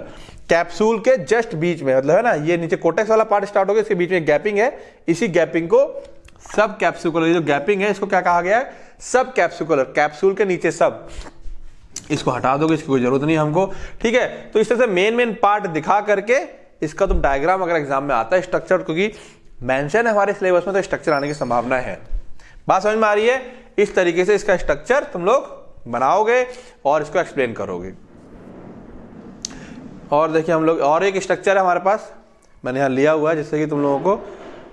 कैप्सूल के जस्ट बीच में मतलब है ना ये नीचे कोटेक्स वाला पार्ट स्टार्ट हो गया इसके बीच में गैपिंग है इसी गैपिंग को सब कैप्सुलर ये जो गैपिंग है इसको क्या कहा गया है सब कैप्सुलर कैप्सूल के नीचे सब इसको हटा दोगे इसकी कोई जरूरत नहीं हमको ठीक है तो इस तरह से मेन मेन पार्ट दिखा करके इसका तुम डायग्राम अगर एग्जाम में आता है स्ट्रक्चर क्योंकि मैंशन है हमारे सिलेबस में तो स्ट्रक्चर आने की संभावना है बात समझ में आ रही है इस तरीके से इसका स्ट्रक्चर तुम लोग बनाओगे और इसको एक्सप्लेन करोगे और देखिए हम लोग और एक स्ट्रक्चर है हमारे पास मैंने यहाँ लिया हुआ है जिससे कि तुम लोगों को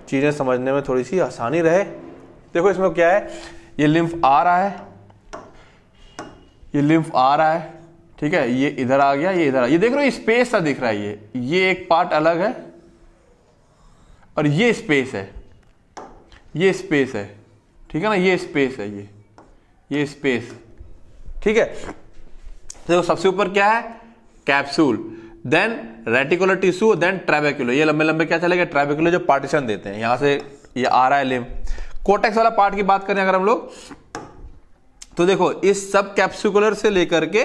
चीज़ें समझने में थोड़ी सी आसानी रहे देखो इसमें क्या है ये लिम्फ आ रहा है ये लिम्फ आ रहा है ठीक है ये इधर आ गया ये इधर आ ये देख रहे हो स्पेस सा दिख रहा है ये ये एक पार्ट अलग है और ये स्पेस है ये स्पेस है ठीक है ना ये स्पेस है ये ये स्पेस ठीक है तो सबसे ऊपर क्या है capsule then reticular tissue then trabecular ये लंबे लंबे क्या चलेगा ट्रेबेक्यूलर जो पार्टीशन देते हैं यहां से ये आ रहा है लिम कोटेक्स वाला पार्ट की बात करें अगर हम लोग तो देखो इस सब कैप्सिकुलर से लेकर के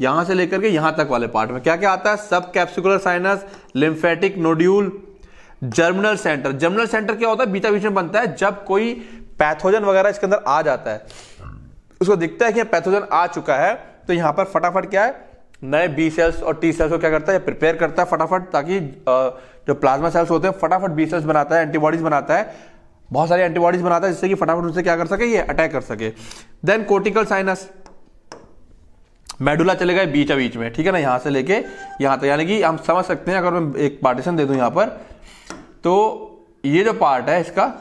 यहां से लेकर के यहां तक वाले पार्ट में क्या क्या आता है sub capsular sinus lymphatic nodule germinal centre germinal centre क्या होता है बीता बीच में बनता है जब कोई पैथोजन वगैरह इसके अंदर आ जाता है उसको दिखता है कि पैथोजन आ चुका है तो यहां पर फटाफट क्या है नए बी सेल्स और टी सेल्स को क्या करता है प्रिपेयर करता है फटाफट ताकि जो प्लाज्मा सेल्स होते हैं फटाफट बी सेल्स बनाता है एंटीबॉडीज बनाता है बहुत सारी एंटीबॉडीज बनाता है जिससे कि फटाफट उनसे क्या कर सके ये अटैक कर सके देन कोर्टिकल साइनस मेडुला चले गए बीच बीच में ठीक है ना यहां से लेके यहां तक यानी कि हम समझ सकते हैं अगर मैं एक पार्टीशन दे दू यहाँ पर तो ये जो पार्ट है इसका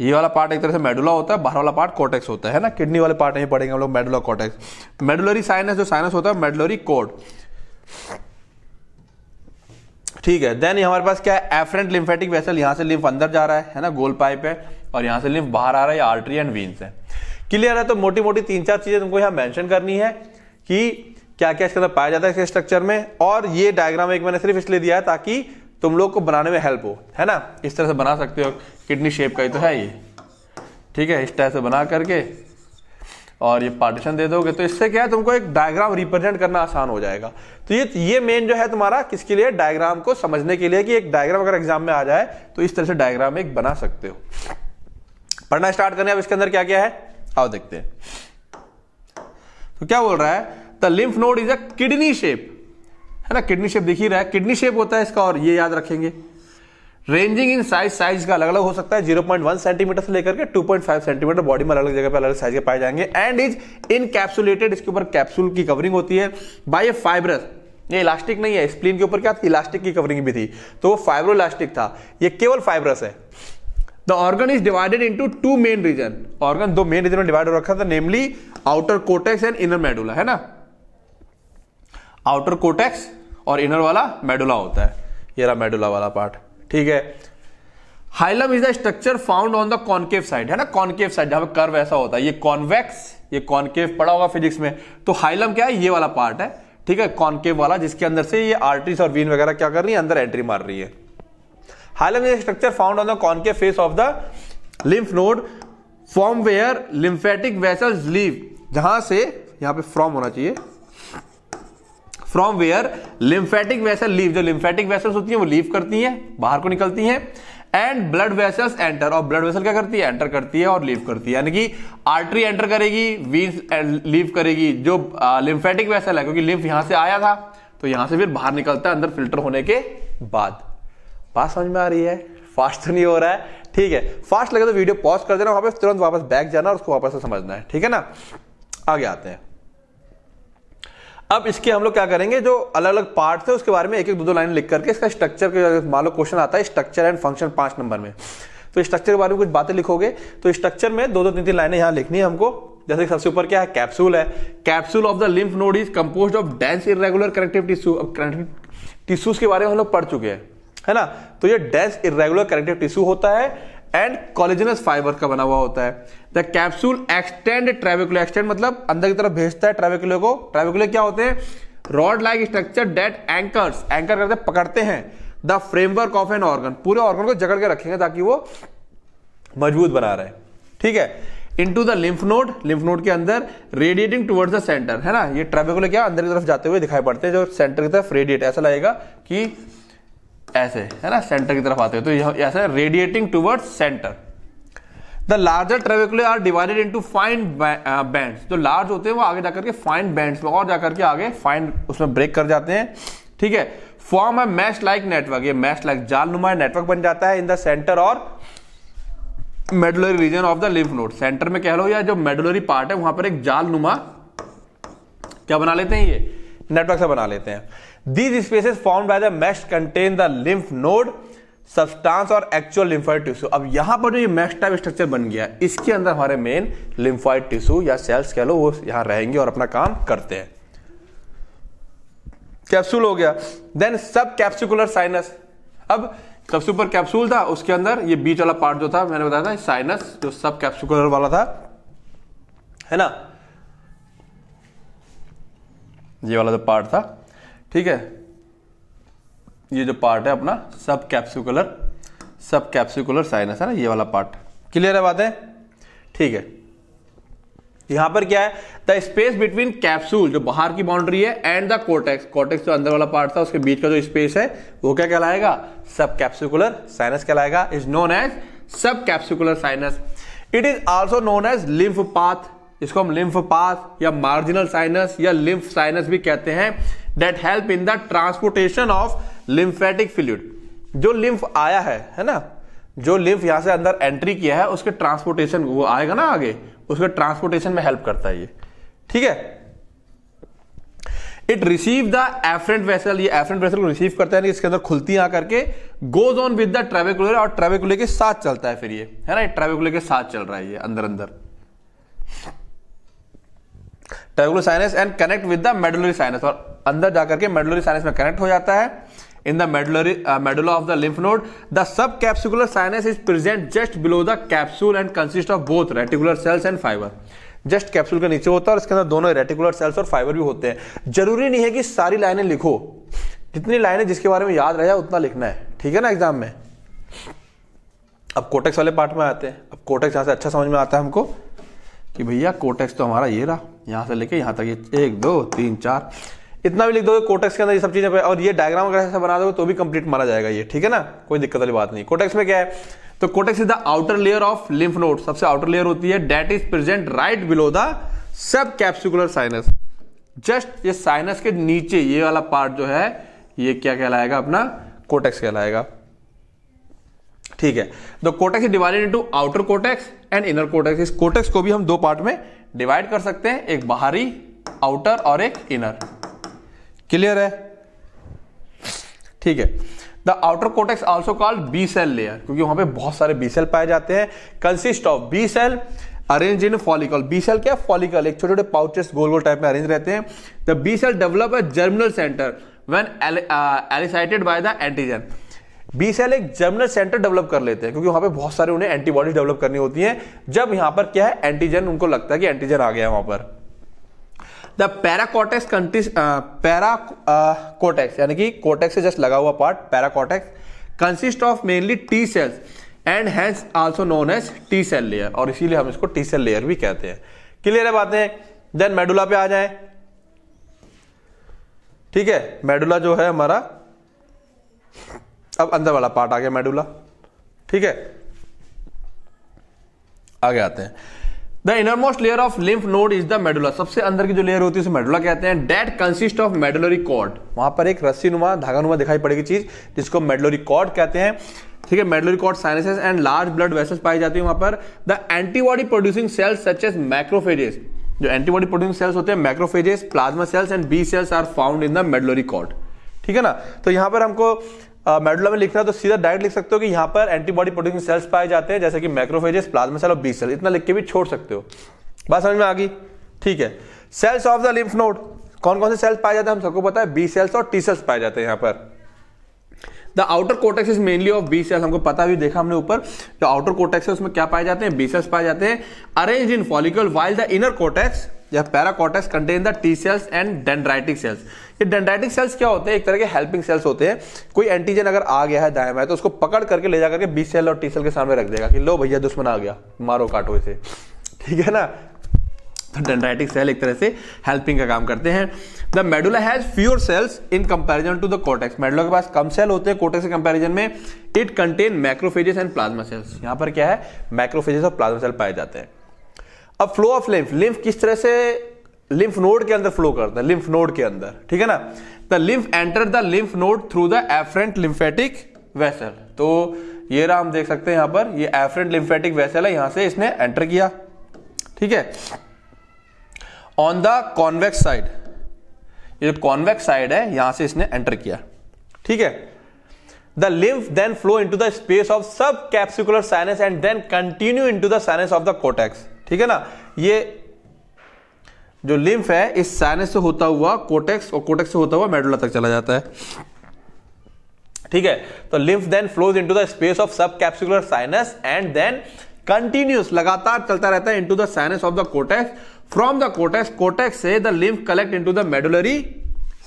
ये वाला पार्ट एक तरह से मेडुला होता है बाहर वाला पार्ट कोटेक्स होता है ना किडनी वाले पार्ट नहीं पड़ेंगे हम लोग मेडुला कोटेक्स मेडुलरी साइनस जो साइनस होता है मेडुलरी कोड ठीक है देन हमारे पास क्या है एफरेंट लिम्फेटिक वेसल यहाँ से लिम्फ अंदर जा रहा है है ना गोल पाइप है और यहाँ से लिम्फ बाहर आ रहा है आर्टरी एंड वीन्स है क्लियर है तो मोटी मोटी तीन चार चीजें तुमको यहाँ मेंशन करनी है कि क्या क्या इसके अंदर पाया जाता है इसके स्ट्रक्चर में और ये डायग्राम एक मैंने सिर्फ इसलिए दिया है ताकि तुम लोग को बनाने में हेल्प हो है ना इस तरह से बना सकते हो किडनी शेप का ही तो है ये ठीक है इस तरह से बना करके और ये पार्टीशन दे दोगे तो इससे क्या है तुमको एक डायग्राम रिप्रेजेंट करना आसान हो जाएगा तो ये ये मेन जो है तुम्हारा किसके लिए डायग्राम को समझने के लिए कि एक डायग्राम अगर एग्जाम में आ जाए तो इस तरह से डायग्राम एक बना सकते हो पढ़ना स्टार्ट करने अब इसके अंदर क्या क्या है आओ देखते हैं तो क्या बोल रहा है the lymph node is a kidney shape है ना किडनी शेप दिख ही रहा है किडनी शेप होता है इसका और ये याद रखेंगे रेंजिंग इन साइज साइज का अलग अलग हो सकता है 0.1 सेंटीमीटर से लेकर के 2.5 सेंटीमीटर बॉडी में अलग अलग जगह पर अलग साइज के पाए जाएंगे एंड इज इनकैप्सुलेटेड इसके ऊपर कैप्सूल की कवरिंग होती है बाय ए फाइब्रस ये इलास्टिक नहीं है स्प्लीन के ऊपर क्या था इलास्टिक की कवरिंग भी थी तो वो फाइब्रो इलास्टिक था ये केवल फाइब्रस है the organ is divided into two main region organ दो मेन रीजन में डिवाइड हो रखा था namely outer cortex and inner medulla है ना आउटर कोटेक्स और इनर वाला मेडुला होता है ये रहा मेडुला वाला पार्ट ठीक है hilum is the structure found on the concave side है ना कॉन्केव साइड जहां पर कर्व ऐसा होता है ये कॉन्वेक्स ये कॉन्केव पड़ा होगा फिजिक्स में तो हाइलम क्या है ये वाला पार्ट है ठीक है कॉन्केव वाला जिसके अंदर से ये आर्टरीज और वीन वगैरह क्या कर रही है अंदर एंट्री मार रही है hilum is structure found on the concave face of the lymph node from where lymphatic vessels leave जहां से यहां पे फ्रॉम होना चाहिए from where lymphatic vessel leave जो लिम्फेटिक वेसल्स होती हैं वो लीव करती हैं बाहर को निकलती हैं एंड ब्लड वेसल्स एंटर और ब्लड वेसल क्या करती है एंटर करती है और लीव करती है यानी कि आर्टरी एंटर करेगी वीन्स लीव करेगी जो लिम्फेटिक वेसल है क्योंकि लिम्फ यहां से आया था तो यहां से फिर बाहर निकलता है अंदर फिल्टर होने के बाद बात समझ में आ रही है फास्ट तो नहीं हो रहा है ठीक है फास्ट लगे तो वीडियो पॉज कर देना वहां पे तुरंत वापस बैक जाना और उसको वापस से समझना है ठीक है ना आगे आते हैं अब इसके हम लोग क्या करेंगे जो अलग अलग पार्ट है उसके बारे में एक एक दो दो लाइन लिख करके इसका स्ट्रक्चर के मान लो क्वेश्चन आता है स्ट्रक्चर एंड फंक्शन पांच नंबर में तो स्ट्रक्चर के बारे में कुछ बातें लिखोगे तो स्ट्रक्चर में दो दो तीन तीन लाइनें यहाँ लिखनी है हमको जैसे सबसे ऊपर क्या है कैप्सूल है capsule of the lymph node is compose of dense irregular connective tissue अब कनेक्टिव टिश्यूज के बारे में हम लोग पढ़ चुके हैं है ना तो ये डेंस इरेगुलर कनेक्टिव टिश्यू होता है एंड कॉलेजनस फाइबर का बना हुआ होता है the capsule extend trabecular extend मतलब अंदर की तरफ भेजता है ट्रेविकुलर को ट्रेविकुलर क्या होते हैं rod like structure that anchor anchor करते पकड़ते हैं the framework of an organ पूरे ऑर्गन को जकड़ के रखेंगे ताकि वो मजबूत बना रहे ठीक है into the lymph node lymph node के अंदर रेडिएटिंग टुवर्ड्स द सेंटर है ना ये ट्रेविकुलर क्या अंदर की तरफ जाते हुए दिखाई पड़ते हैं जो सेंटर की तरफ रेडिएट ऐसा लगेगा कि ऐसे है ना सेंटर की तरफ आते हैं तो यह ऐसे radiating towards centre the larger trabecular are divided into fine band जो लार्ज होते हैं वो आगे जाकर के फाइन बैंड्स में और जाकर के आगे फाइन उसमें ब्रेक कर जाते हैं ठीक है फॉर्म है मैश लाइक नेटवर्क ये मैश लाइक जाल नुमा नेटवर्क बन जाता है इन द सेंटर और medullary region of the lymph node centre में कह लो या जो मेडुलरी पार्ट है वहां पर एक जाल नुमा क्या बना लेते हैं ये नेटवर्क से बना लेते हैं these space form by the mesh contain the lymph node substance और एक्चुअल लिम्फाइड टिश्यू अब यहां पर जो ये मैक्स टाइप स्ट्रक्चर बन गया इसके अंदर हमारे मेन लिम्फाइड टिश्यू या सेल्स कह लो वो यहां रहेंगे और अपना काम करते हैं कैप्सूल हो गया देन सब कैप्सिकुलर साइनस अब सबसे ऊपर कैप्सूल था उसके अंदर ये बीच वाला पार्ट जो था मैंने बताया था साइनस जो सब कैप्सिकुलर वाला था है ना ये वाला जो पार्ट था ठीक है ये जो पार्ट है अपना सब कैप्सिकुलर सब कैप्सिकुलर साइनस है ना ये वाला पार्ट क्लियर है बात है ठीक है यहां पर क्या है द स्पेस बिटवीन कैप्सूल जो बाहर की बाउंड्री है एंड द कोटेक्स कोटेक्स जो अंदर वाला पार्ट था उसके बीच का जो स्पेस है वो क्या कहलाएगा सब कैप्सिकुलर साइनस कहलाएगा is known as sub capsular sinus it is also known as lymph path इसको हम लिम्फ पास या मार्जिनल साइनस या लिम्फ साइनस भी कहते हैं that help in the transportation of lymphatic fluid जो लिम्फ आया है है ना जो लिम्फ यहां से अंदर एंट्री किया है उसके ट्रांसपोर्टेशन वो आएगा ना आगे उसके ट्रांसपोर्टेशन में हेल्प करता है ये ठीक है it receive the afferent vessel ये एफरेंट वेसल को रिसीव करता है इसके अंदर खुलती आ करके goes on with the trabecular और ट्रेवेकुलर के साथ चलता है फिर ये है ना ट्रेवेकुलर के साथ चल रहा है ये अंदर अंदर trabecular sinus and connect with the medullary sinus और अंदर जाकर के मेडुलरी साइनस में कनेक्ट हो जाता है in the medullary medulla of the lymph node the sub capsular sinus is present just below the capsule and consist of both reticular cells and fibre just capsule के नीचे होता है और इसके अंदर दोनों रेटिकुलर सेल्स और फाइबर भी होते हैं जरूरी नहीं है कि सारी लाइनें लिखो जितनी लाइनें जिसके बारे में याद रह जाए उतना लिखना है ठीक है ना एग्जाम में अब कोटेक्स वाले पार्ट में आते हैं अब कोटेक्स यहां से अच्छा समझ में आता है हमको कि भैया कोटेक्स तो हमारा ये रहा यहाँ से लेके यहाँ तक ये एक दो तीन चार इतना भी लिख दोगे कोटेक्स के अंदर ये सब चीज़ें और ये डायग्राम अगर ऐसा बना दोगे तो भी कंप्लीट मारा जाएगा ये ठीक है ना कोई दिक्कत वाली बात नहीं कोटेक्स में क्या है तो cortex is the outer layer of lymph node सबसे आउटर लेयर होती है that is present right below the sub capsular sinus just ये साइनस के नीचे ये वाला पार्ट जो है ये क्या कहलाएगा अपना कोटेक्स कहलाएगा ठीक है the cortex divided into outer cortex and inner cortex इस कोटेक्स को भी हम दो पार्ट में डिवाइड कर सकते हैं एक बाहरी आउटर और एक इनर क्लियर है ठीक है the outer cortex also called B cell layer क्योंकि वहां पे बहुत सारे बी सेल पाए जाते हैं consist of B cell arrange in follicle B cell क्या फॉलिकल एक छोटे छोटे पाउचेस गोल गोल टाइप में अरेंज रहते हैं the B cell develop a germinal centre when elicited by the antigen B cell एक जर्मिनल सेंटर डेवलप कर लेते हैं क्योंकि वहां पे बहुत सारे उन्हें एंटीबॉडी डेवलप करनी होती है जब यहां पर क्या है एंटीजन उनको लगता है कि एंटीजन आ गया वहां पर द पैराकोटेक्स कोटेक्स यानी कि कोटेक्स से जस्ट लगा हुआ part paracortex consist of mainly T cells and hence also known as T cell layer और इसीलिए हम इसको टी सेल लेयर भी कहते हैं क्लियर है बातें देन मेडुला पे आ जाए ठीक है मेडुला जो है हमारा अब अंदर वाला पार्ट आ गया मेडुला ठीक है आगे आते हैं the innermost layer of lymph node is the medulla सबसे अंदर की जो लेयर होती है उसे मेडुला कहते हैं that consist of medullary cord वहां पर एक रस्सी नुमा धागा नुमा दिखाई पड़ेगी चीज जिसको मेडुलरी कॉर्ड कहते हैं ठीक है medullary cord sinuses and large blood vessels पाई जाती है वहां पर the antibody producing cells such as macrophages जो एंटीबॉडी प्रोड्यूसिंग सेल्स होते हैं macrophages plasma cells and B cells are found in the medullary cord ठीक है ना तो यहां पर हमको मेडुला में लिखना तो सीधा डायरेक्ट लिख सकते हो कि यहाँ पर एंटीबॉडी प्रोड्यूसिंग सेल्स पाए जाते हैं जैसे कि मैक्रोफेजेस प्लाज्मा सेल और बी सेल इतना लिख के भी छोड़ सकते हो बात समझ में आ गई ठीक है cells of the lymph node कौन कौन से सेल्स पाए जाते हैं हम सबको पता है बी सेल्स और टी सेल्स पाए जाते हैं यहाँ पर the outer cortex is mainly of B cells हमको पता भी देखा हमने ऊपर जो आउटर कोटेक्स है उसमें क्या पाए जाते हैं बी सेल्स पाए जाते हैं arrange in follicle while the inner cortex या para cortex contain the T cells and dendritic cells ये डेंड्राइटिक सेल्स क्या होते हैं एक तरह के हेल्पिंग सेल्स होते हैं कोई एंटीजन अगर आ गया है दाएं बाएं तो उसको पकड़ करके ले जाकर के बी सेल और टी सेल के सामने रख देगा कि लो भैया दुश्मन आ गया मारो काटो इसे ठीक है ना तो डेंड्राइटिक सेल एक तरह से हेल्पिंग का काम करते हैं the medulla has fewer cells in comparison to the cortex medulla के पास कम सेल होते हैं कोटेक्स के कंपैरिजन में it contain macrophages and plasma cells यहाँ पर क्या है मैक्रोफेजेस और प्लाज्मा सेल पाए जाते हैं अब फ्लो ऑफ लिम्फ लिम्फ किस तरह से लिम्फ नोड के अंदर फ्लो करता है लिम्फ नोड के अंदर ठीक है ना the lymph enter the lymph node through the afferent lymphatic vessel तो ये रहा हम देख सकते हैं यहां पर ये एफरेंट लिम्फेटिक वेसल है यहां से इसने एंटर किया ठीक है ऑन द कॉन्वेक्स साइड ये जो कॉन्वेक्स साइड है यहां से इसने एंटर किया ठीक है The lymph then flow into the space of subcapsular sinus and then continue into the sinus of the cortex. ठीक है ना ये जो लिम्फ है इस साइनस से होता हुआ कोटेक्स और कोटेक्स से होता हुआ मेडुला तक चला जाता है ठीक है तो lymph then flows into the space of सब capsular sinus and then continues लगातार चलता रहता है into the sinus of the cortex from the cortex cortex से the lymph collect into the medullary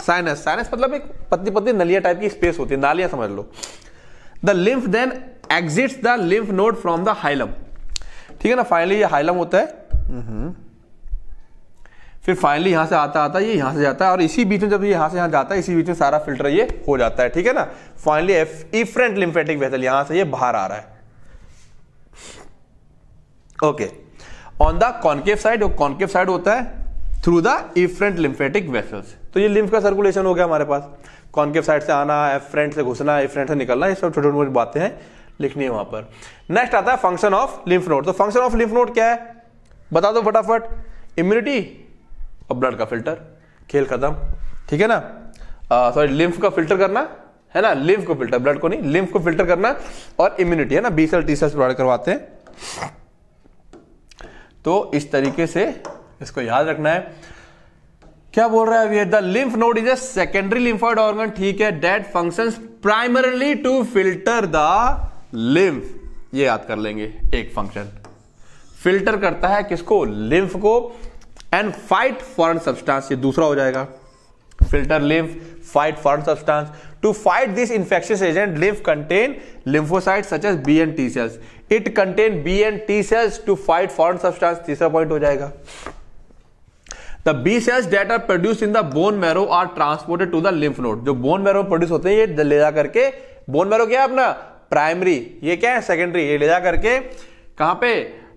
sinus sinus मतलब एक पतली पतली नलिया टाइप की स्पेस होती है नालियां समझ लो the lymph then exits the lymph node from the hilum ठीक है ना फाइनली ये हाइलम होता है हम्म। फिर फाइनली यहाँ से आता आता ये यहाँ से जाता है और इसी बीच में जब ये यहाँ से यहाँ जाता है इसी बीच में सारा फिल्टर ये हो जाता है ठीक है ना फाइनली एफ इफ्रेंट लिम्फेटिक वेसल यहाँ से ये बाहर आ रहा है okay on the concave side concave side होता है through the efferent lymphatic vessels तो ये लिम्फ का सर्कुलेशन हो गया हमारे पास कॉन्केव साइड से आना एफ्रेंट से घुसना एफ्रेंट से निकलना ये सब छोटी छोटी बातें हैं लिखनी है वहां पर नेक्स्ट आता है फंक्शन ऑफ लिम्फ नोड तो फंक्शन ऑफ लिम्फ नोड क्या है बता दो फटाफट इम्यूनिटी और ब्लड का फिल्टर खेल खत्म ठीक है ना सॉरी लिम्फ का फिल्टर करना है ना लिम्फ को फिल्टर ब्लड को नहीं लिम्फ को फिल्टर करना और इम्यूनिटी है ना B cell T cells provide करवाते हैं तो इस तरीके से इसको याद रखना है क्या बोल रहा है अभी the lymph node is a secondary lymphoid organ ठीक है that function primarily to filter the lymph ये याद कर लेंगे एक फंक्शन फिल्टर करता है किसको लिम्फ को एंड फाइट फॉरन सब्सटेंस ये दूसरा हो जाएगा filter lymph fight foreign substance to fight this infectious agent lymph contain lymphocytes such as B and T cells it contain B and T cells to fight foreign substance तीसरा पॉइंट हो जाएगा the B cells that are produce in the bone marrow are transported to the lymph node जो बोन मैरो प्रोड्यूस होते हैं ये ले जा करके बोन मैरो क्या है अपना प्राइमरी ये क्या है सेकेंडरी ये ले जा करके कहां पे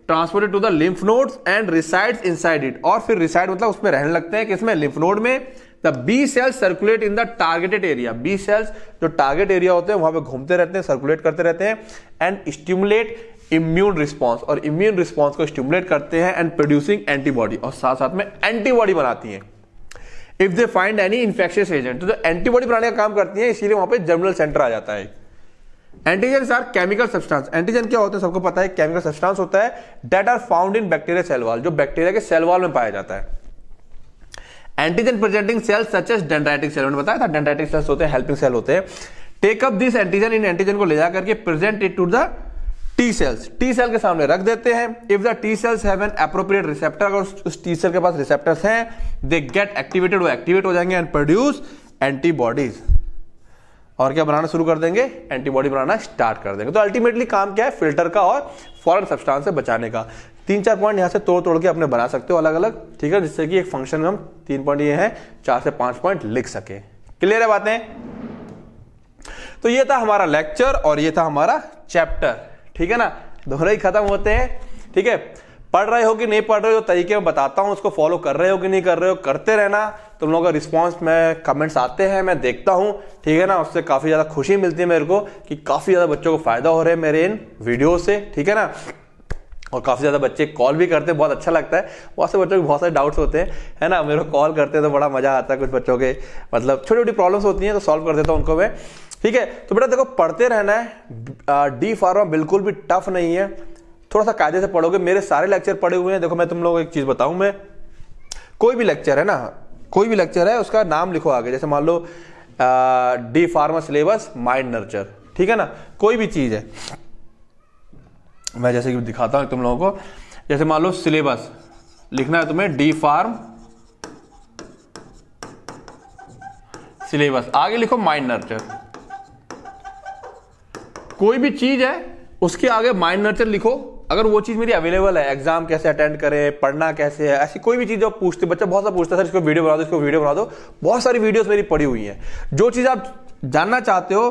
transported to the lymph nodes and resides inside it और फिर रिसाइड मतलब उसमें रहने लगते हैं किसमें लिम्फ नोड में the B cells circulate in the targeted area B cells जो टारगेट एरिया होते हैं वहां पे घूमते रहते हैं सर्कुलेट करते रहते हैं एंड स्टिमुलेट इम्यून रिस्पॉन्स और इम्यून रिस्पॉन्स को स्टिमुलेट करते हैं एंड प्रोड्यूसिंग एंटीबॉडी और साथ साथ में एंटीबॉडी बनाती है if they find any infectious agent तो जो एंटीबॉडी बनाने का काम करती है इसीलिए वहां पर जर्मिनल सेंटर आ जाता है antigen are chemical substance antigen क्या होता है सबको पता है केमिकल सब्सटेंस होता है that are found in bacteria cell wall जो बैक्टीरिया के सेलवाल में पाया जाता है antigen presenting cell such as dendritic cell मैंने बताया था डेंड्राइटिक सेल्स होते हैं हेल्पिंग सेल होते हैं टेक अप दिस एंटीजन इन एंटीजन को ले जाकर के present it to the T cells T cell के सामने रख देते हैं if the T cells have an appropriate receptor अगर उस टी सेल के पास रिसेप्टर्स हैं दे गेट एक्टिवेटेड वो एक्टिवेट हो जाएंगे एंड प्रोड्यूस एंटीबॉडीज और क्या बनाना शुरू कर देंगे एंटीबॉडी बनाना स्टार्ट कर देंगे तो अल्टीमेटली काम क्या है फिल्टर का और फॉरन सब्सटेंस से बचाने का तीन चार पॉइंट यहाँ से तोड़ तोड़ के अपने बना सकते हो अलग अलग ठीक है जिससे कि एक फंक्शन में हम तीन पॉइंट ये हैं चार से पांच पॉइंट लिख सके क्लियर है बातें तो ये था हमारा लेक्चर और ये था हमारा चैप्टर ठीक है ना दोनों ही खत्म होते हैं ठीक है पढ़ रहे हो कि नहीं पढ़ रहे हो जो तरीके मैं बताता हूँ उसको फॉलो कर रहे हो कि नहीं कर रहे हो करते रहना तुम लोगों का रिस्पॉन्स में कमेंट्स आते हैं मैं देखता हूँ ठीक है ना उससे काफ़ी ज़्यादा खुशी मिलती है मेरे को कि काफ़ी ज़्यादा बच्चों को फ़ायदा हो रहा है मेरे इन वीडियो से ठीक है ना और काफ़ी ज़्यादा बच्चे कॉल भी करते हैं बहुत अच्छा लगता है बहुत से बच्चों के बहुत सारे डाउट्स होते हैं है ना मेरे को कॉल करते हैं तो बड़ा मज़ा आता है कुछ बच्चों के मतलब छोटी छोटी प्रॉब्लम्स होती हैं तो सॉल्व कर देता हूँ उनको मैं ठीक है तो बेटा देखो पढ़ते रहना है डी फार्मा बिल्कुल भी टफ नहीं है थोड़ा सा कायदे से पढ़ोगे मेरे सारे लेक्चर पढ़े हुए हैं देखो मैं तुम लोग एक चीज़ बताऊं मैं कोई भी लेक्चर है ना कोई भी लेक्चर है उसका नाम लिखो आगे जैसे मान लो D pharma syllabus mind nurture ठीक है ना कोई भी चीज़ है मैं जैसे कि दिखाता हूं तुम लोगों को जैसे मान लो सिलेबस लिखना है तुम्हें डी फार्म सिलेबस आगे लिखो माइंड नर्चर कोई भी चीज है उसके आगे माइंड नर्चर लिखो अगर वो चीज़ मेरी अवेलेबल है एग्जाम कैसे अटेंड करें पढ़ना कैसे है ऐसी कोई भी चीज़ आप पूछते बच्चा बहुत सा पूछता है सर इसको वीडियो बना दो इसको वीडियो बना दो बहुत सारी वीडियोस मेरी पड़ी हुई हैं जो चीज़ आप जानना चाहते हो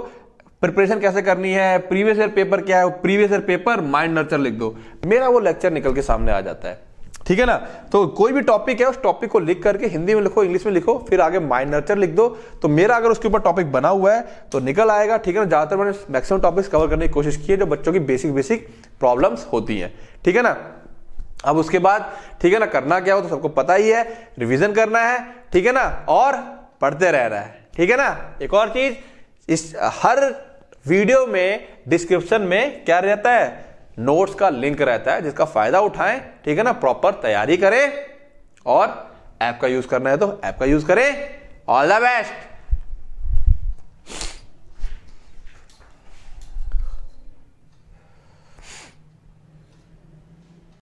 प्रिपरेशन कैसे करनी है प्रीवियस ईयर पेपर क्या है previous year paper mind nurture लिख दो मेरा वो लेक्चर निकल के सामने आ जाता है ठीक है ना तो कोई भी टॉपिक है उस टॉपिक को लिख करके हिंदी में लिखो इंग्लिश में लिखो फिर आगे माइंड नर्चर लिख दो तो मेरा अगर उसके ऊपर टॉपिक बना हुआ है तो निकल आएगा ठीक है ना ज़्यादातर मैंने मैक्सिमम टॉपिक्स कवर करने की कोशिश की है जो बच्चों की बेसिक बेसिक प्रॉब्लम्स होती हैं ठीक है ना अब उसके बाद ठीक है ना करना क्या हो तो सबको पता ही है रिविजन करना है ठीक है ना और पढ़ते रहना है ठीक है ना एक और चीज इस हर वीडियो में डिस्क्रिप्शन में क्या रहता है नोट्स का लिंक रहता है जिसका फायदा उठाएं ठीक है ना प्रॉपर तैयारी करें और ऐप का यूज करना है तो ऐप का यूज करें ऑल द बेस्ट